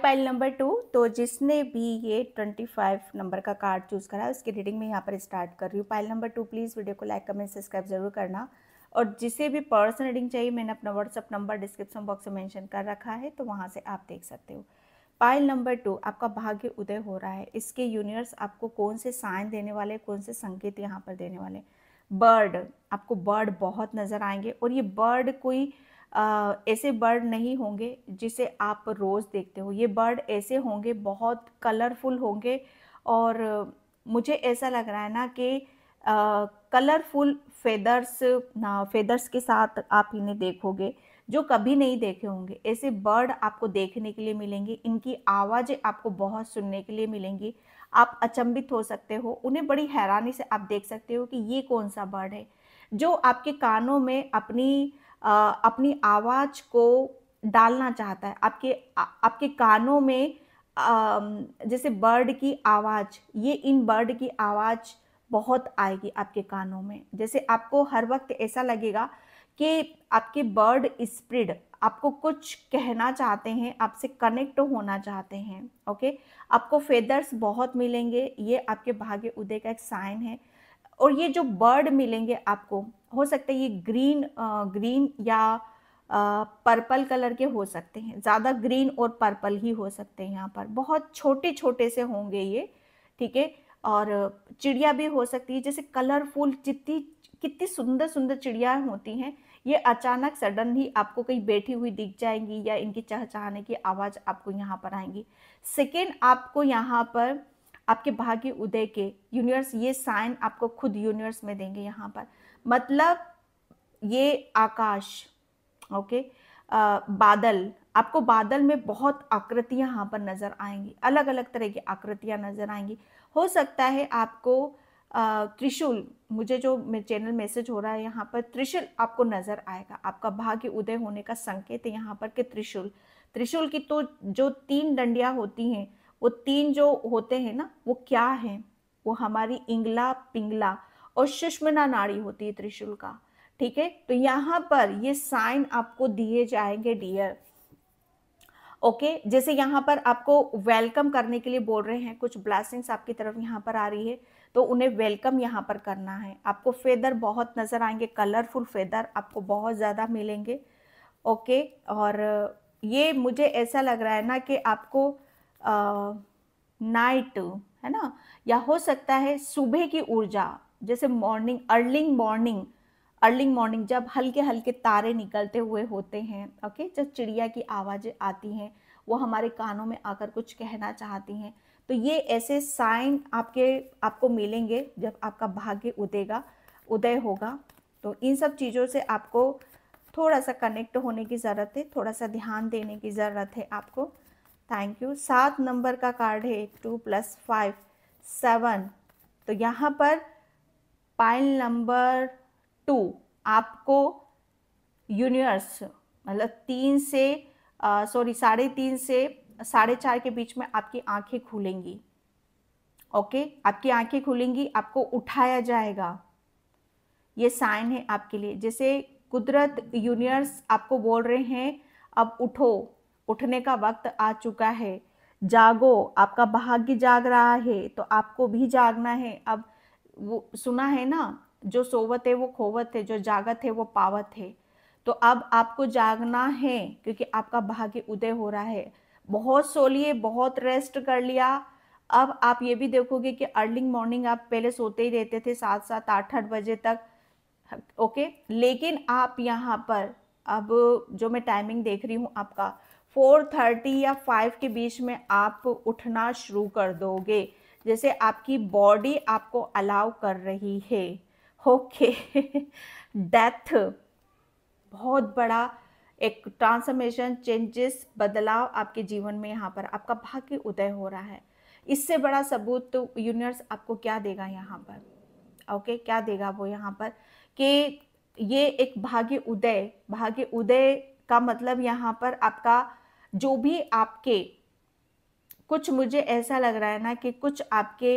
पाइल नंबर टू तो जिसने भी ये ट्वेंटी फाइव नंबर का कार्ड चूज़ करा है उसकी रीडिंग में यहाँ पर स्टार्ट कर रही हूँ pile number two please video को लाइक कमेंट सब्सक्राइब जरूर करना और जिसे भी पर्सन रीडिंग चाहिए मैंने अपना व्हाट्सअप नंबर डिस्क्रिप्शन बॉक्स में मैंशन कर रखा है तो वहाँ से आप देख सकते हो पाइल नंबर टू आपका भाग्य उदय हो रहा है इसके यूनिवर्स आपको कौन से साइन देने वाले कौन से संकेत यहाँ पर देने वाले बर्ड आपको बर्ड बहुत नज़र आएंगे और ये बर्ड कोई ऐसे बर्ड नहीं होंगे जिसे आप रोज़ देखते हो ये बर्ड ऐसे होंगे बहुत कलरफुल होंगे और मुझे ऐसा लग रहा है ना कि कलरफुल फेदर्स ना फेदर्स के साथ आप इन्हें देखोगे जो कभी नहीं देखे होंगे ऐसे बर्ड आपको देखने के लिए मिलेंगे इनकी आवाज़ें आपको बहुत सुनने के लिए मिलेंगी आप अचंभित हो सकते हो उन्हें बड़ी हैरानी से आप देख सकते हो कि ये कौन सा बर्ड है जो आपके कानों में अपनी आ, अपनी आवाज़ को डालना चाहता है आपके आ, आपके कानों में आ, जैसे बर्ड की आवाज़ ये इन बर्ड की आवाज़ बहुत आएगी आपके कानों में जैसे आपको हर वक्त ऐसा लगेगा आपके आपके बर्ड स्प्रिड आपको कुछ कहना चाहते हैं आपसे कनेक्ट होना चाहते हैं ओके आपको फेदर्स बहुत मिलेंगे ये आपके भाग्य उदय का एक साइन है और ये जो बर्ड मिलेंगे आपको हो सकता है ये ग्रीन आ, ग्रीन या आ, पर्पल कलर के हो सकते हैं ज़्यादा ग्रीन और पर्पल ही हो सकते हैं यहाँ पर बहुत छोटे छोटे से होंगे ये ठीक है और चिड़िया भी हो सकती है जैसे कलरफुल जितनी कितनी सुंदर सुंदर चिड़िया होती हैं ये अचानक सडनली आपको कहीं बैठी हुई दिख जाएंगी या इनकी चहचहाने की आवाज़ आपको यहाँ पर आएंगी सेकेंड आपको यहाँ पर आपके भाग्य उदय के यूनिवर्स ये साइन आपको खुद यूनिवर्स में देंगे यहाँ पर मतलब ये आकाश ओके आ, बादल आपको बादल में बहुत आकृतियां यहाँ पर नज़र आएंगी अलग अलग तरह की आकृतियां नज़र आएंगी हो सकता है आपको त्रिशूल मुझे जो चैनल मैसेज हो रहा है यहाँ पर त्रिशूल आपको नजर आएगा आपका भाग्य उदय होने का संकेत है यहाँ पर कि त्रिशूल त्रिशूल की तो जो तीन डंडिया होती हैं वो तीन जो होते हैं ना वो क्या है वो हमारी इंगला पिंगला और सुष्मना नाड़ी होती है त्रिशूल का ठीक है तो यहाँ पर ये साइन आपको दिए जाएंगे डियर ओके okay, जैसे यहाँ पर आपको वेलकम करने के लिए बोल रहे हैं कुछ ब्लैसिंग्स आपकी तरफ यहाँ पर आ रही है तो उन्हें वेलकम यहाँ पर करना है आपको फेदर बहुत नज़र आएंगे कलरफुल फेदर आपको बहुत ज़्यादा मिलेंगे ओके और ये मुझे ऐसा लग रहा है ना कि आपको आ, नाइट है ना या हो सकता है सुबह की ऊर्जा जैसे मॉर्निंग अर्लिंग मॉर्निंग अर्लिंग मॉर्निंग जब हल्के हल्के तारे निकलते हुए होते हैं ओके जब चिड़िया की आवाज़ें आती हैं वो हमारे कानों में आकर कुछ कहना चाहती हैं तो ये ऐसे साइन आपके आपको मिलेंगे जब आपका भाग्य उदयगा उदय होगा तो इन सब चीज़ों से आपको थोड़ा सा कनेक्ट होने की ज़रूरत है थोड़ा सा ध्यान देने की ज़रूरत है आपको थैंक यू सात नंबर का कार्ड है टू प्लस फाइव सेवन तो यहाँ पर पाइल नंबर टू आपको यूनिवर्स मतलब तीन से सॉरी साढ़े तीन से साढ़े चार के बीच में आपकी आंखें खुलेंगी ओके आपकी आंखें खुलेंगी आपको उठाया जाएगा ये साइन है आपके लिए जैसे कुदरत यूनिवर्स आपको बोल रहे हैं अब उठो उठने का वक्त आ चुका है जागो आपका भाग्य जाग रहा है तो आपको भी जागना है अब वो सुना है ना जो सोवत है वो खोवत है जो जागत है वो पावत है तो अब आपको जागना है क्योंकि आपका भाग्य उदय हो रहा है बहुत सो लिए बहुत रेस्ट कर लिया अब आप ये भी देखोगे कि अर्ली मॉर्निंग आप पहले सोते ही रहते थे सात सात आठ आठ बजे तक ओके लेकिन आप यहाँ पर अब जो मैं टाइमिंग देख रही हूँ आपका फोर थर्टी या फाइव के बीच में आप उठना शुरू कर दोगे जैसे आपकी बॉडी आपको अलाउ कर रही है ओके डेथ बहुत बड़ा एक ट्रांसफॉर्मेशन चेंजेस बदलाव आपके जीवन में यहाँ पर आपका भाग्य उदय हो रहा है इससे बड़ा सबूत तो यूनिवर्स आपको क्या देगा यहाँ पर ओके क्या देगा वो यहाँ पर कि ये एक भाग्य उदय भाग्य उदय का मतलब यहाँ पर आपका जो भी आपके कुछ मुझे ऐसा लग रहा है ना कि कुछ आपके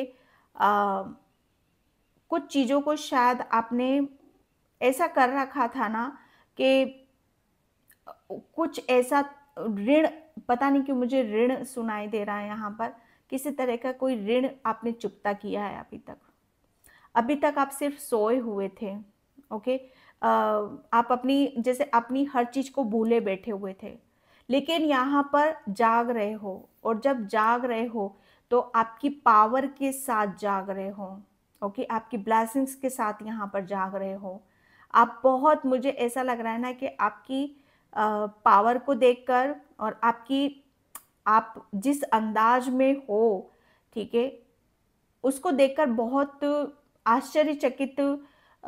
आ, कुछ चीज़ों को शायद आपने ऐसा कर रखा था ना कि कुछ ऐसा ऋण पता नहीं क्यों मुझे ऋण सुनाई दे रहा है यहाँ पर किसी तरह का कोई ऋण आपने चुकता किया है अभी तक अभी तक आप सिर्फ सोए हुए थे ओके आप अपनी जैसे अपनी हर चीज़ को भूले बैठे हुए थे लेकिन यहाँ पर जाग रहे हो और जब जाग रहे हो तो आपकी पावर के साथ जाग रहे हो ओके आपकी ब्लैसिंग्स के साथ यहाँ पर जाग रहे हो आप बहुत मुझे ऐसा लग रहा है ना कि आपकी पावर को देखकर और आपकी आप जिस अंदाज में हो ठीक है उसको देखकर बहुत आश्चर्यचकित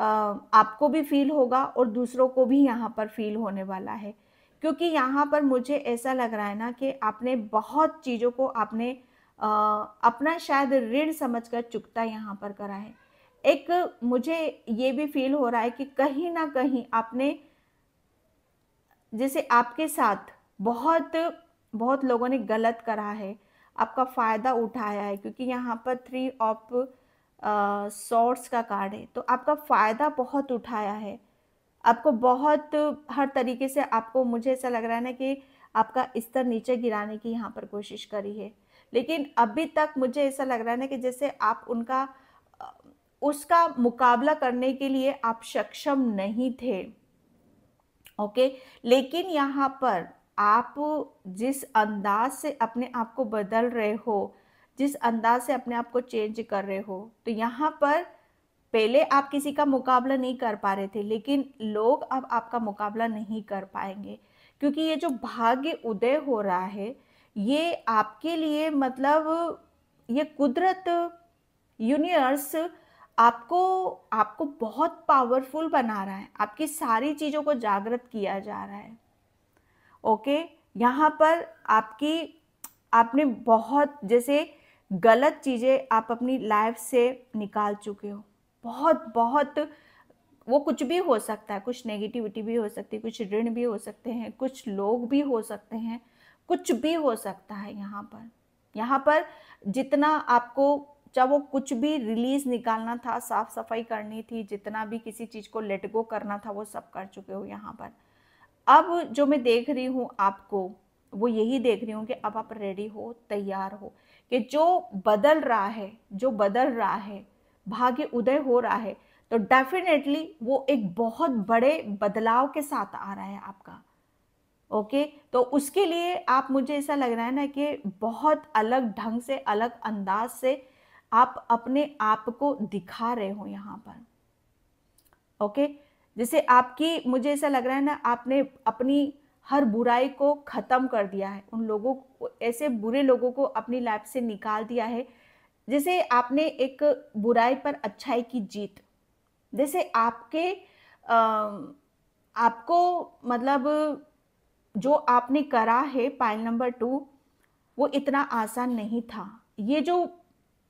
आपको भी फील होगा और दूसरों को भी यहाँ पर फील होने वाला है क्योंकि यहाँ पर मुझे ऐसा लग रहा है ना कि आपने बहुत चीज़ों को आपने आ, अपना शायद ऋण समझ कर चुकता यहाँ पर करा है एक मुझे ये भी फील हो रहा है कि कहीं ना कहीं आपने जैसे आपके साथ बहुत बहुत लोगों ने गलत करा है आपका फ़ायदा उठाया है क्योंकि यहाँ पर थ्री ऑफ सॉर्ट्स का कार्ड है तो आपका फ़ायदा बहुत उठाया है आपको बहुत हर तरीके से आपको मुझे ऐसा लग रहा है ना कि आपका स्तर नीचे गिराने की यहाँ पर कोशिश करी है लेकिन अभी तक मुझे ऐसा लग रहा है ना कि जैसे आप उनका उसका मुकाबला करने के लिए आप सक्षम नहीं थे ओके लेकिन यहाँ पर आप जिस अंदाज से अपने आप को बदल रहे हो जिस अंदाज से अपने आप को चेंज कर रहे हो तो यहाँ पर पहले आप किसी का मुकाबला नहीं कर पा रहे थे लेकिन लोग अब आपका मुकाबला नहीं कर पाएंगे क्योंकि ये जो भाग्य उदय हो रहा है ये आपके लिए मतलब ये कुदरत यूनिवर्स आपको आपको बहुत पावरफुल बना रहा है आपकी सारी चीज़ों को जागृत किया जा रहा है ओके यहाँ पर आपकी आपने बहुत जैसे गलत चीज़ें आप अपनी लाइफ से निकाल चुके हो बहुत बहुत वो कुछ भी हो सकता है कुछ नेगेटिविटी भी हो सकती है कुछ ऋण भी हो सकते हैं कुछ लोग भी हो सकते हैं कुछ भी हो सकता है यहाँ पर यहाँ पर जितना आपको वो कुछ भी रिलीज निकालना था साफ सफाई करनी थी जितना भी किसी चीज़ को लेट गो करना था वो सब कर चुके हो यहाँ पर अब जो मैं देख रही हूँ आपको वो यही देख रही हूँ कि अब आप रेडी हो तैयार हो कि जो बदल रहा है जो बदल रहा है भाग्य उदय हो रहा है तो डेफिनेटली वो एक बहुत बड़े बदलाव के साथ आ रहा है आपका ओके तो उसके लिए आप मुझे ऐसा लग रहा है ना कि बहुत अलग ढंग से अलग अंदाज से आप अपने आप को दिखा रहे हो यहाँ पर ओके जैसे आपकी मुझे ऐसा लग रहा है ना आपने अपनी हर बुराई को ख़त्म कर दिया है उन लोगों को ऐसे बुरे लोगों को अपनी लाइफ से निकाल दिया है जैसे आपने एक बुराई पर अच्छाई की जीत जैसे आपके आ, आपको मतलब जो आपने करा है पाइल नंबर टू वो इतना आसान नहीं था ये जो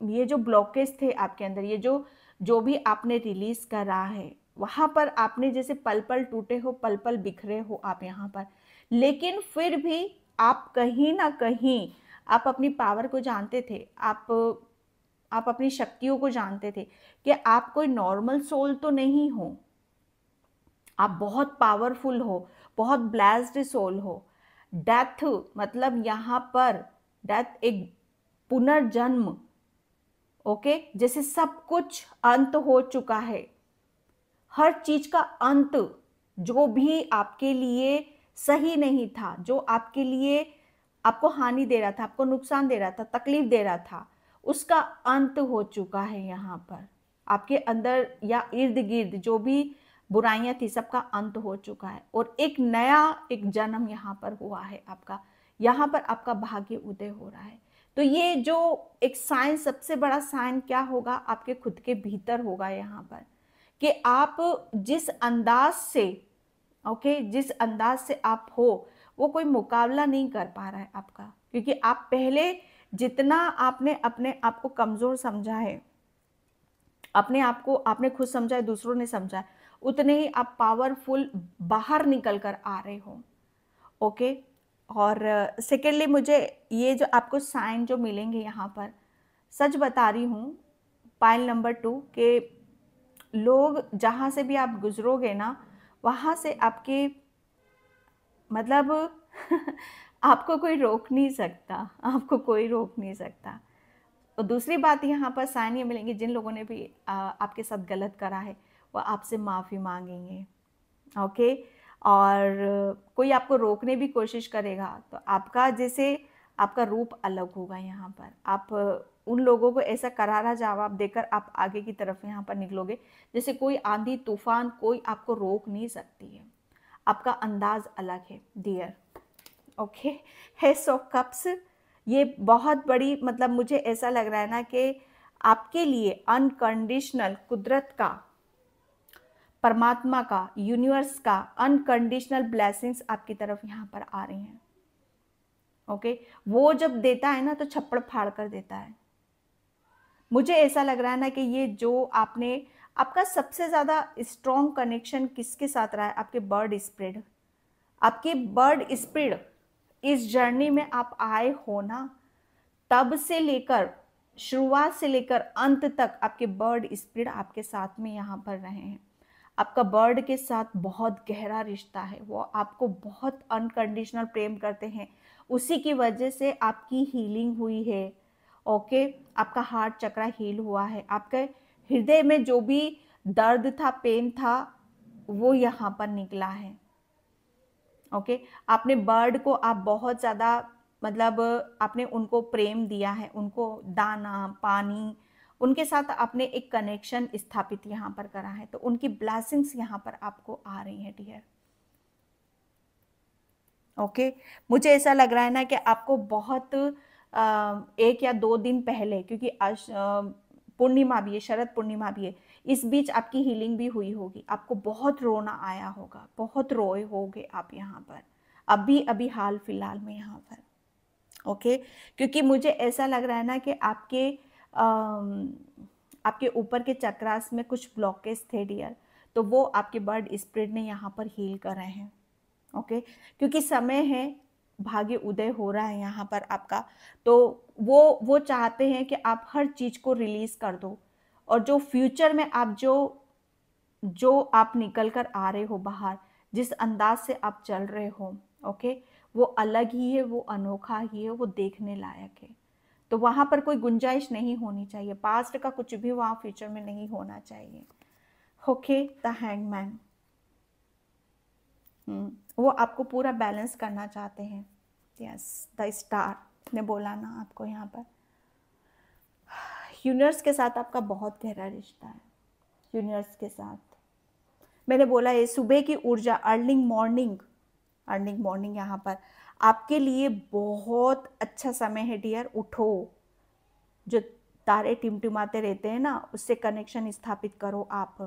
ये जो ब्लॉकेज थे आपके अंदर ये जो जो भी आपने रिलीज करा है वहाँ पर आपने जैसे पल पल टूटे हो पल पल बिखरे हो आप यहाँ पर लेकिन फिर भी आप कहीं ना कहीं आप अपनी पावर को जानते थे आप आप अपनी शक्तियों को जानते थे कि आप कोई नॉर्मल सोल तो नहीं हो आप बहुत पावरफुल हो बहुत ब्लैस्ड सोल हो डेथ मतलब यहाँ पर डेथ एक पुनर्जन्म ओके जैसे सब कुछ अंत हो चुका है हर चीज का अंत जो भी आपके लिए सही नहीं था जो आपके लिए आपको हानि दे रहा था आपको नुकसान दे रहा था तकलीफ दे रहा था उसका अंत हो चुका है यहाँ पर आपके अंदर या इर्द गिर्द जो भी बुराइयां थी सबका अंत हो चुका है और एक नया एक जन्म यहाँ पर हुआ है आपका यहाँ पर आपका भाग्य उदय हो रहा है तो ये जो एक साइन सबसे बड़ा साइन क्या होगा आपके खुद के भीतर होगा यहाँ पर कि आप जिस अंदाज से ओके जिस अंदाज से आप हो वो कोई मुकाबला नहीं कर पा रहा है आपका क्योंकि आप पहले जितना आपने अपने आप को कमज़ोर समझा है अपने आप को आपने खुद समझा है दूसरों ने समझा है उतने ही आप पावरफुल बाहर निकल कर आ रहे हो ओके और सेकेंडली मुझे ये जो आपको साइन जो मिलेंगे यहाँ पर सच बता रही हूँ पाइल नंबर टू के लोग जहाँ से भी आप गुजरोगे ना वहाँ से आपके मतलब आपको कोई रोक नहीं सकता आपको कोई रोक नहीं सकता और दूसरी बात यहाँ पर साइन ये मिलेंगे जिन लोगों ने भी आपके साथ गलत करा है वह आपसे माफ़ी मांगेंगे ओके और कोई आपको रोकने भी कोशिश करेगा तो आपका जैसे आपका रूप अलग होगा यहाँ पर आप उन लोगों को ऐसा करारा जवाब देकर आप आगे की तरफ यहाँ पर निकलोगे जैसे कोई आंधी तूफान कोई आपको रोक नहीं सकती है आपका अंदाज अलग है डियर ओके है सो कप्स ये बहुत बड़ी मतलब मुझे ऐसा लग रहा है ना कि आपके लिए अनकंडीशनल कुदरत का परमात्मा का यूनिवर्स का अनकंडीशनल ब्लैसिंग्स आपकी तरफ यहाँ पर आ रही हैं ओके वो जब देता है ना तो छप्पड़ फाड़ कर देता है मुझे ऐसा लग रहा है ना कि ये जो आपने आपका सबसे ज़्यादा स्ट्रॉन्ग कनेक्शन किसके साथ रहा है आपके बर्ड स्प्रिड आपके बर्ड स्प्रिड इस जर्नी में आप आए हो ना तब से लेकर शुरुआत से लेकर अंत तक आपके बर्ड स्प्रिड आपके साथ में यहाँ पर रहे हैं आपका बर्ड के साथ बहुत गहरा रिश्ता है वो आपको बहुत अनकंडीशनल प्रेम करते हैं उसी की वजह से आपकी हीलिंग हुई है ओके आपका हार्ट चक्रा हील हुआ है आपके हृदय में जो भी दर्द था पेन था वो यहाँ पर निकला है ओके आपने बर्ड को आप बहुत ज़्यादा मतलब आपने उनको प्रेम दिया है उनको दाना पानी उनके साथ आपने एक कनेक्शन स्थापित यहाँ पर करा है तो उनकी ब्लैसिंग्स यहाँ पर आपको आ रही है डियर ओके okay? मुझे ऐसा लग रहा है ना कि आपको बहुत एक या दो दिन पहले क्योंकि आज पूर्णिमा भी है शरद पूर्णिमा भी है इस बीच आपकी हीलिंग भी हुई होगी आपको बहुत रोना आया होगा बहुत रोए होगे आप यहाँ पर अभी अभी हाल फिलहाल में यहाँ पर ओके okay? क्योंकि मुझे ऐसा लग रहा है ना कि आपके आपके ऊपर के चक्रास में कुछ ब्लॉकेज थे डियर तो वो आपके बर्ड स्प्रिड ने यहाँ पर हील कर रहे हैं ओके क्योंकि समय है भाग्य उदय हो रहा है यहाँ पर आपका तो वो वो चाहते हैं कि आप हर चीज़ को रिलीज़ कर दो और जो फ्यूचर में आप जो जो आप निकल कर आ रहे हो बाहर जिस अंदाज से आप चल रहे हो ओके वो अलग ही है वो अनोखा ही है वो देखने लायक है तो वहाँ पर कोई गुंजाइश नहीं होनी चाहिए पास्ट का कुछ भी वहाँ फ्यूचर में नहीं होना चाहिए ओके द हैंगमैन वो आपको पूरा बैलेंस करना चाहते हैं यस द स्टार ने बोला ना आपको यहाँ पर यूनिवर्स के साथ आपका बहुत गहरा रिश्ता है यूनिवर्स के साथ मैंने बोला ये सुबह की ऊर्जा अर्लिंग मॉर्निंग अर्निंग मॉर्निंग यहाँ पर आपके लिए बहुत अच्छा समय है डियर उठो जो तारे टिमटिमाते रहते हैं ना उससे कनेक्शन स्थापित करो आप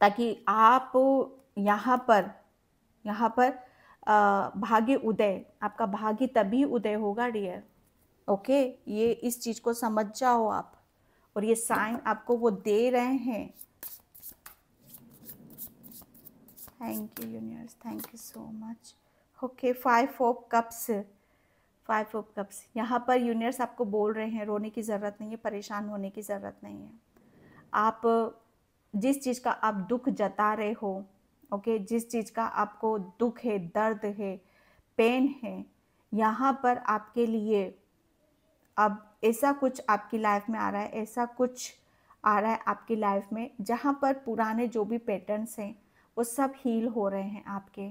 ताकि आप यहाँ पर यहाँ पर भाग्य उदय आपका भाग्य तभी उदय होगा डियर ओके ये इस चीज़ को समझ जाओ आप और ये साइन आपको वो दे रहे हैं thank you universe thank you so much okay five of cups five of cups यहाँ पर यूनियर्स आपको बोल रहे हैं रोने की ज़रूरत नहीं है परेशान होने की ज़रूरत नहीं है आप जिस चीज़ का आप दुख जता रहे हो ओके जिस चीज़ का आपको दुख है दर्द है पेन है यहाँ पर आपके लिए अब ऐसा कुछ आपकी लाइफ में आ रहा है ऐसा कुछ आ रहा है आपकी लाइफ में जहाँ पर पुराने जो भी पैटर्न्स हैं वो सब हील हो रहे हैं आपके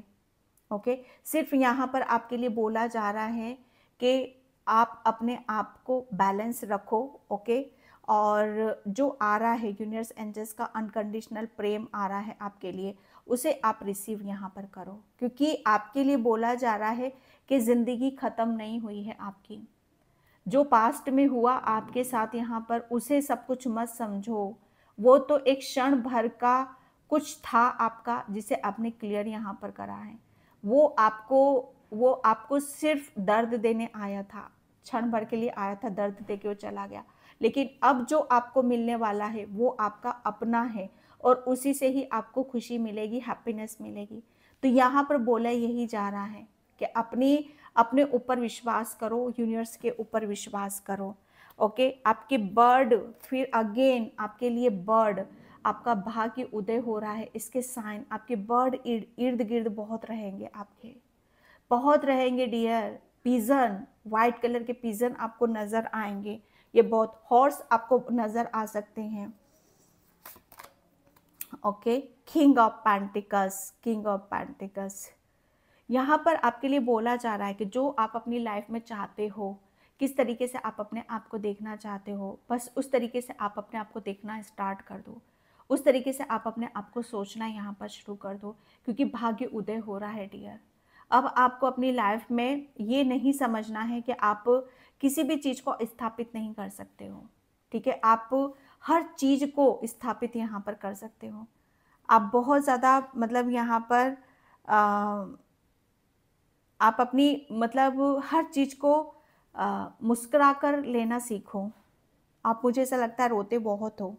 ओके सिर्फ यहाँ पर आपके लिए बोला जा रहा है कि आप अपने आप को बैलेंस रखो ओके और जो आ रहा है यूनिवर्स एंजल्स का अनकंडीशनल प्रेम आ रहा है आपके लिए उसे आप रिसीव यहाँ पर करो क्योंकि आपके लिए बोला जा रहा है कि ज़िंदगी ख़त्म नहीं हुई है आपकी जो पास्ट में हुआ आपके साथ यहाँ पर उसे सब कुछ मत समझो वो तो एक क्षण भर का कुछ था आपका जिसे आपने क्लियर यहाँ पर करा है वो आपको वो आपको सिर्फ दर्द देने आया था क्षण भर के लिए आया था दर्द दे के वो चला गया लेकिन अब जो आपको मिलने वाला है वो आपका अपना है और उसी से ही आपको खुशी मिलेगी हैप्पीनेस मिलेगी तो यहाँ पर बोला यही जा रहा है कि अपनी अपने ऊपर विश्वास करो यूनिवर्स के ऊपर विश्वास करो ओके आपके बर्ड फिर अगेन आपके लिए बर्ड आपका भाग्य उदय हो रहा है इसके साइन आपके बर्ड इर्द गिर्द बहुत रहेंगे आपके बहुत रहेंगे डियर पिजन वाइट कलर के पिजन आपको नज़र आएंगे ये बहुत हॉर्स आपको नज़र आ सकते हैं okay king of pentacles king of pentacles यहाँ पर आपके लिए बोला जा रहा है कि जो आप अपनी लाइफ में चाहते हो किस तरीके से आप अपने आप को देखना चाहते हो बस उस तरीके से आप अपने आप को देखना स्टार्ट कर दो उस तरीके से आप अपने आप को सोचना यहाँ पर शुरू कर दो क्योंकि भाग्य उदय हो रहा है डियर अब आपको अपनी लाइफ में ये नहीं समझना है कि आप किसी भी चीज़ को स्थापित नहीं कर सकते हो ठीक है आप हर चीज़ को स्थापित यहाँ पर कर सकते हो आप बहुत ज़्यादा मतलब यहाँ पर आ, आप अपनी मतलब हर चीज़ को मुस्करा कर लेना सीखो आप मुझे ऐसा लगता है रोते बहुत हो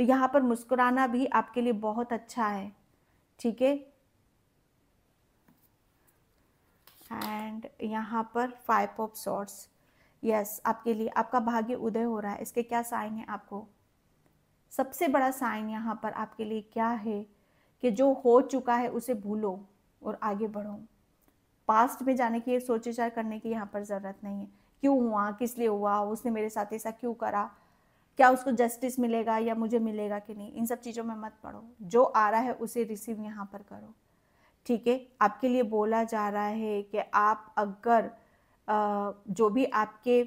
तो यहाँ पर मुस्कुराना भी आपके लिए बहुत अच्छा है ठीक है एंड यहाँ पर फाइव ऑफ सॉर्ट्स यस आपके लिए आपका भाग्य उदय हो रहा है इसके क्या साइन है आपको सबसे बड़ा साइन यहाँ पर आपके लिए क्या है कि जो हो चुका है उसे भूलो और आगे बढ़ो पास्ट में जाने की सोच विचार करने की यहाँ पर ज़रूरत नहीं है क्यों हुआ किस लिए हुआ उसने मेरे साथ ऐसा क्यों करा क्या उसको जस्टिस मिलेगा या मुझे मिलेगा कि नहीं इन सब चीज़ों में मत पढ़ो जो आ रहा है उसे रिसीव यहाँ पर करो ठीक है आपके लिए बोला जा रहा है कि आप अगर जो भी आपके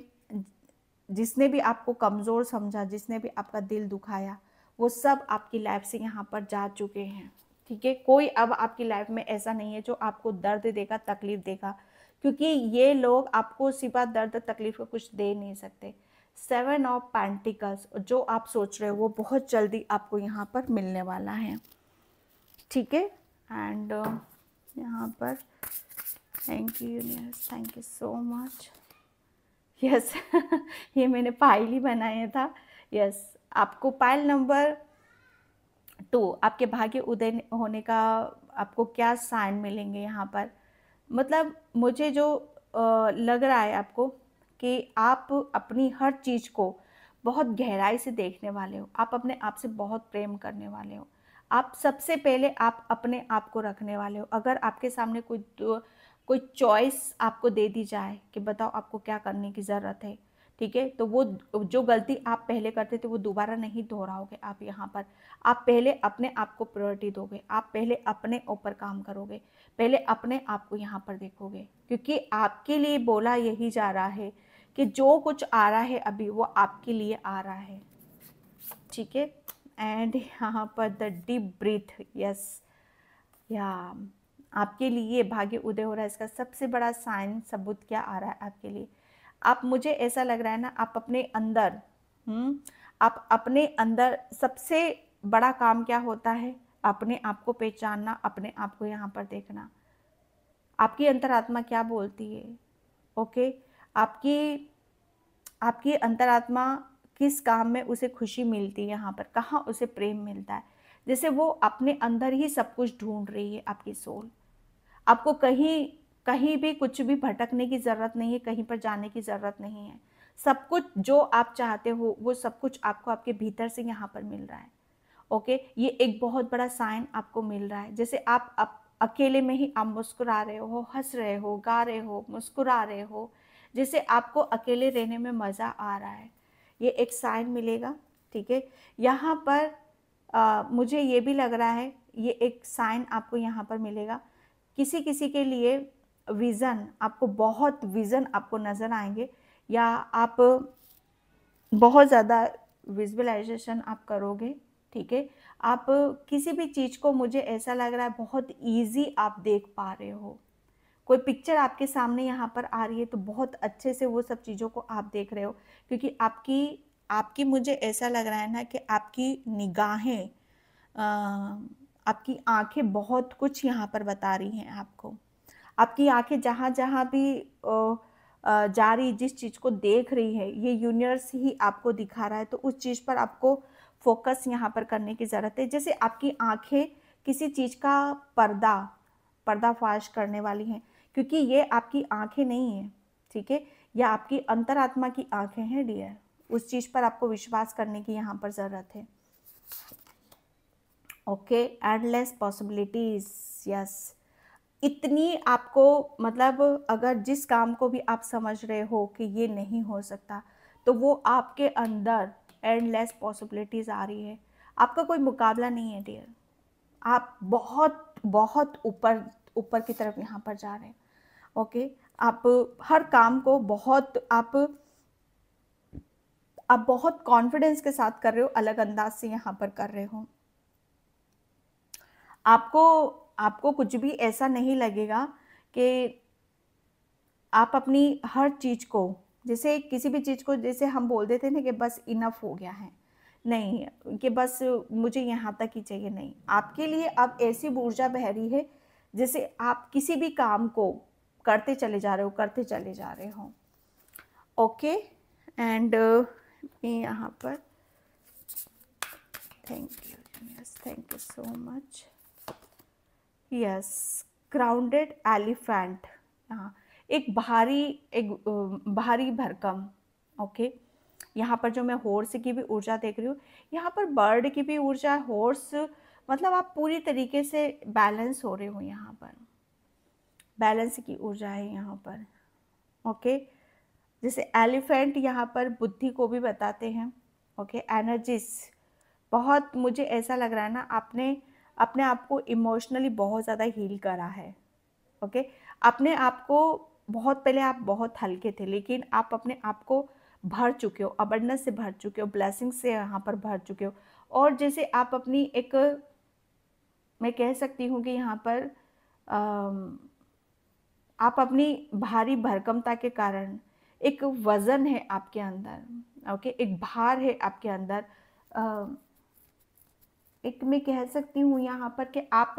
जिसने भी आपको कमज़ोर समझा जिसने भी आपका दिल दुखाया वो सब आपकी लाइफ से यहाँ पर जा चुके हैं ठीक है कोई अब आपकी लाइफ में ऐसा नहीं है जो आपको दर्द देगा तकलीफ़ देगा क्योंकि ये लोग आपको सिवा दर्द तकलीफ़ का कुछ दे नहीं सकते सेवन ऑफ पैंटिकल्स जो आप सोच रहे हो वो बहुत जल्दी आपको यहाँ पर मिलने वाला है ठीक है एंड uh, यहाँ पर thank you universe thank you so much yes ये मैंने पाइल ही बनाया था यस yes, आपको पाइल नंबर टू आपके भाग्य उदय होने का आपको क्या साइन मिलेंगे यहाँ पर मतलब मुझे जो uh, लग रहा है आपको कि आप अपनी हर चीज़ को बहुत गहराई से देखने वाले हो आप अपने आप से बहुत प्रेम करने वाले हो आप सबसे पहले आप अपने आप को रखने वाले हो अगर आपके सामने कोई कोई चॉइस आपको दे दी जाए कि बताओ आपको क्या करने की ज़रूरत है ठीक है तो वो जो गलती आप पहले करते थे वो दोबारा नहीं दोहराओगे आप यहाँ पर आप पहले अपने आप को प्रायोरिटी दोगे आप पहले अपने ऊपर काम करोगे पहले अपने आप को यहाँ पर देखोगे क्योंकि आपके लिए बोला यही जा रहा है कि जो कुछ आ रहा है अभी वो आपके लिए आ रहा है ठीक है एंड यहाँ पर द डीप ब्रीथ यस या आपके लिए भाग्य उदय हो रहा है इसका सबसे बड़ा साइन सबूत क्या आ रहा है आपके लिए आप मुझे ऐसा लग रहा है ना आप अपने अंदर हम्म आप अपने अंदर सबसे बड़ा काम क्या होता है अपने आप को पहचानना अपने आप को यहाँ पर देखना आपकी अंतरात्मा क्या बोलती है ओके okay? आपकी आपकी अंतरात्मा किस काम में उसे खुशी मिलती है यहाँ पर कहाँ उसे प्रेम मिलता है जैसे वो अपने अंदर ही सब कुछ ढूंढ रही है आपकी सोल आपको कहीं कहीं भी कुछ भी भटकने की ज़रूरत नहीं है कहीं पर जाने की ज़रूरत नहीं है सब कुछ जो आप चाहते हो वो सब कुछ आपको आपके भीतर से यहाँ पर मिल रहा है ओके ये एक बहुत बड़ा साइन आपको मिल रहा है जैसे आप अकेले में ही आप मुस्कुरा रहे हो हंस रहे हो गा रहे हो मुस्कुरा रहे हो जिससे आपको अकेले रहने में मज़ा आ रहा है ये एक साइन मिलेगा ठीक है यहाँ पर आ, मुझे ये भी लग रहा है ये एक साइन आपको यहाँ पर मिलेगा किसी किसी के लिए विज़न आपको बहुत विज़न आपको नज़र आएंगे या आप बहुत ज़्यादा विजुअलाइजेशन आप करोगे ठीक है आप किसी भी चीज़ को मुझे ऐसा लग रहा है बहुत इजी आप देख पा रहे हो कोई पिक्चर आपके सामने यहाँ पर आ रही है तो बहुत अच्छे से वो सब चीज़ों को आप देख रहे हो क्योंकि आपकी आपकी मुझे ऐसा लग रहा है ना कि आपकी निगाहें आपकी आंखें बहुत कुछ यहाँ पर बता रही हैं आपको आपकी आंखें जहाँ जहाँ भी जा रही जिस चीज़ को देख रही है ये यूनिवर्स ही आपको दिखा रहा है तो उस चीज़ पर आपको फोकस यहाँ पर करने की ज़रूरत है जैसे आपकी आंखें किसी चीज़ का पर्दा पर्दाफाश करने वाली हैं क्योंकि ये आपकी आंखें नहीं है ठीक है या आपकी अंतरात्मा की आंखें हैं डियर उस चीज़ पर आपको विश्वास करने की यहाँ पर ज़रूरत है ओके एंडलेस पॉसिबिलिटीज़ यस इतनी आपको मतलब अगर जिस काम को भी आप समझ रहे हो कि ये नहीं हो सकता तो वो आपके अंदर एंडलेस पॉसिबिलिटीज़ आ रही है आपका कोई मुकाबला नहीं है डियर आप बहुत बहुत ऊपर ऊपर की तरफ यहाँ पर जा रहे हैं ओके आप हर काम को बहुत आप आप बहुत कॉन्फिडेंस के साथ कर रहे हो अलग अंदाज से यहाँ पर कर रहे हो आपको आपको कुछ भी ऐसा नहीं लगेगा कि आप अपनी हर चीज़ को जैसे किसी भी चीज़ को जैसे हम बोल देते ना कि बस इनफ हो गया है नहीं कि बस मुझे यहाँ तक ही चाहिए नहीं आपके लिए अब ऐसी ऊर्जा बह रही है जैसे आप किसी भी काम को करते चले जा रहे हो करते चले जा रहे हो ओके एंड uh, मैं यहाँ पर thank you yes thank you so much yes crowned elephant हाँ एक भारी एक भारी भरकम ओके okay? यहाँ पर जो मैं हॉर्स की भी ऊर्जा देख रही हूँ यहाँ पर बर्ड की भी ऊर्जा हॉर्स मतलब आप पूरी तरीके से बैलेंस हो रहे हो यहाँ पर बैलेंस की ऊर्जा है यहाँ पर ओके जैसे एलिफेंट यहाँ पर बुद्धि को भी बताते हैं ओके एनर्जीज बहुत मुझे ऐसा लग रहा है ना आपने अपने आप को इमोशनली बहुत ज़्यादा हील करा है ओके अपने आप को बहुत पहले आप बहुत हल्के थे लेकिन आप अपने आप को भर चुके हो अबंडस से भर चुके हो ब्लेसिंग से यहाँ पर भर चुके हो और जैसे आप अपनी एक मैं कह सकती हूँ कि यहाँ पर आ, आप अपनी भारी भरकमता के कारण एक वज़न है आपके अंदर ओके एक भार है आपके अंदर एक मैं कह सकती हूँ यहाँ पर कि आप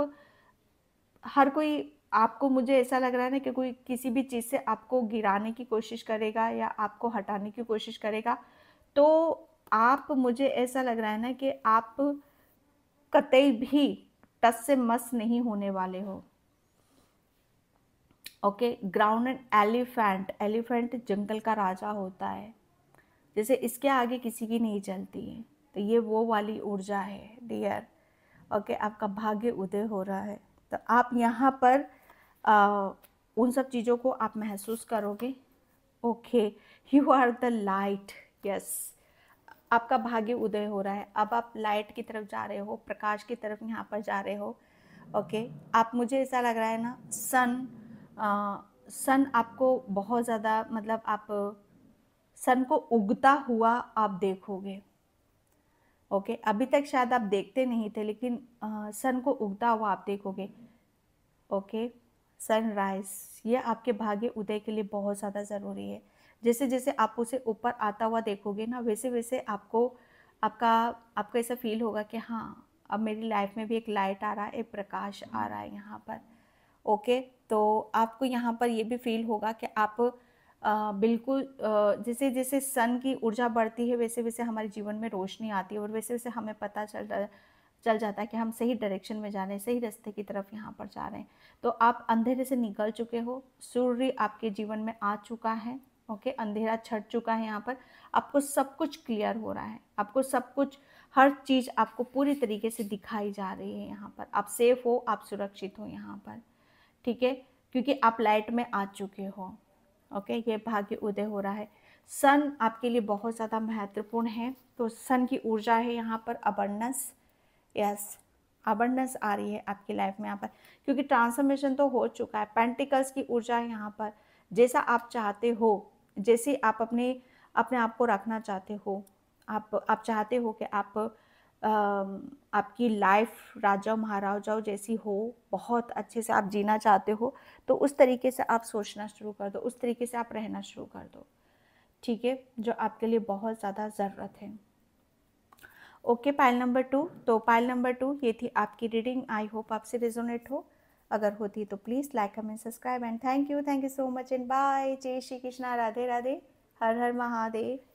हर कोई आपको मुझे ऐसा लग रहा है ना कि कोई किसी भी चीज़ से आपको गिराने की कोशिश करेगा या आपको हटाने की कोशिश करेगा तो आप मुझे ऐसा लग रहा है ना कि आप कतई भी टस से मस नहीं होने वाले हो ओके एंड एलिफेंट एलिफेंट जंगल का राजा होता है जैसे इसके आगे किसी की नहीं चलती है तो ये वो वाली ऊर्जा है डियर ओके आपका भाग्य उदय हो रहा है तो आप यहाँ पर आ, उन सब चीज़ों को आप महसूस करोगे okay you are the light yes आपका भाग्य उदय हो रहा है अब आप लाइट की तरफ जा रहे हो प्रकाश की तरफ यहाँ पर जा रहे हो ओके okay? आप मुझे ऐसा लग रहा है ना सन सन आपको बहुत ज़्यादा मतलब आप सन को उगता हुआ आप देखोगे ओके अभी तक शायद आप देखते नहीं थे लेकिन आ, सन को उगता हुआ आप देखोगे ओके सनराइज ये आपके भाग्य उदय के लिए बहुत ज़्यादा ज़रूरी है जैसे जैसे आप उसे ऊपर आता हुआ देखोगे ना वैसे वैसे आपको आपका आपको ऐसा फील होगा कि हाँ अब मेरी लाइफ में भी एक लाइट आ रहा है एक प्रकाश आ रहा है यहाँ पर ओके okay? तो आपको यहाँ पर ये भी फील होगा कि आप आ, बिल्कुल जैसे जैसे सन की ऊर्जा बढ़ती है वैसे वैसे हमारे जीवन में रोशनी आती है और वैसे वैसे हमें पता चल चल जाता है कि हम सही डायरेक्शन में जा रहे हैं सही रास्ते की तरफ यहाँ पर जा रहे हैं तो आप अंधेरे से निकल चुके हो सूर्य आपके जीवन में आ चुका है ओके अंधेरा छट चुका है यहाँ पर आपको सब कुछ क्लियर हो रहा है आपको सब कुछ हर चीज़ आपको पूरी तरीके से दिखाई जा रही है यहाँ पर आप सेफ़ हो आप सुरक्षित हो यहाँ पर ठीक है क्योंकि आप लाइट में आ चुके हो ओके ये भाग्य उदय हो रहा है सन आपके लिए बहुत ज़्यादा महत्वपूर्ण है तो सन की ऊर्जा है यहाँ पर अबर्नस यस अबर्नस आ रही है आपकी लाइफ में यहाँ पर क्योंकि ट्रांसफॉर्मेशन तो हो चुका है पेंटिकल्स की ऊर्जा है यहाँ पर जैसा आप चाहते हो जैसे आप अपने अपने आप को रखना चाहते हो आप आप चाहते हो कि आप आपकी लाइफ राजा महाराजाओं जैसी हो बहुत अच्छे से आप जीना चाहते हो तो उस तरीके से आप सोचना शुरू कर दो उस तरीके से आप रहना शुरू कर दो ठीक है जो आपके लिए बहुत ज़्यादा ज़रूरत है ओके पाइल नंबर टू तो पाइल नंबर टू ये थी आपकी रीडिंग आई होप आपसे रेजोनेट हो अगर होती तो please like comment subscribe and thank you thank you so much and bye जय श्री कृष्णा राधे राधे हर हर महादेव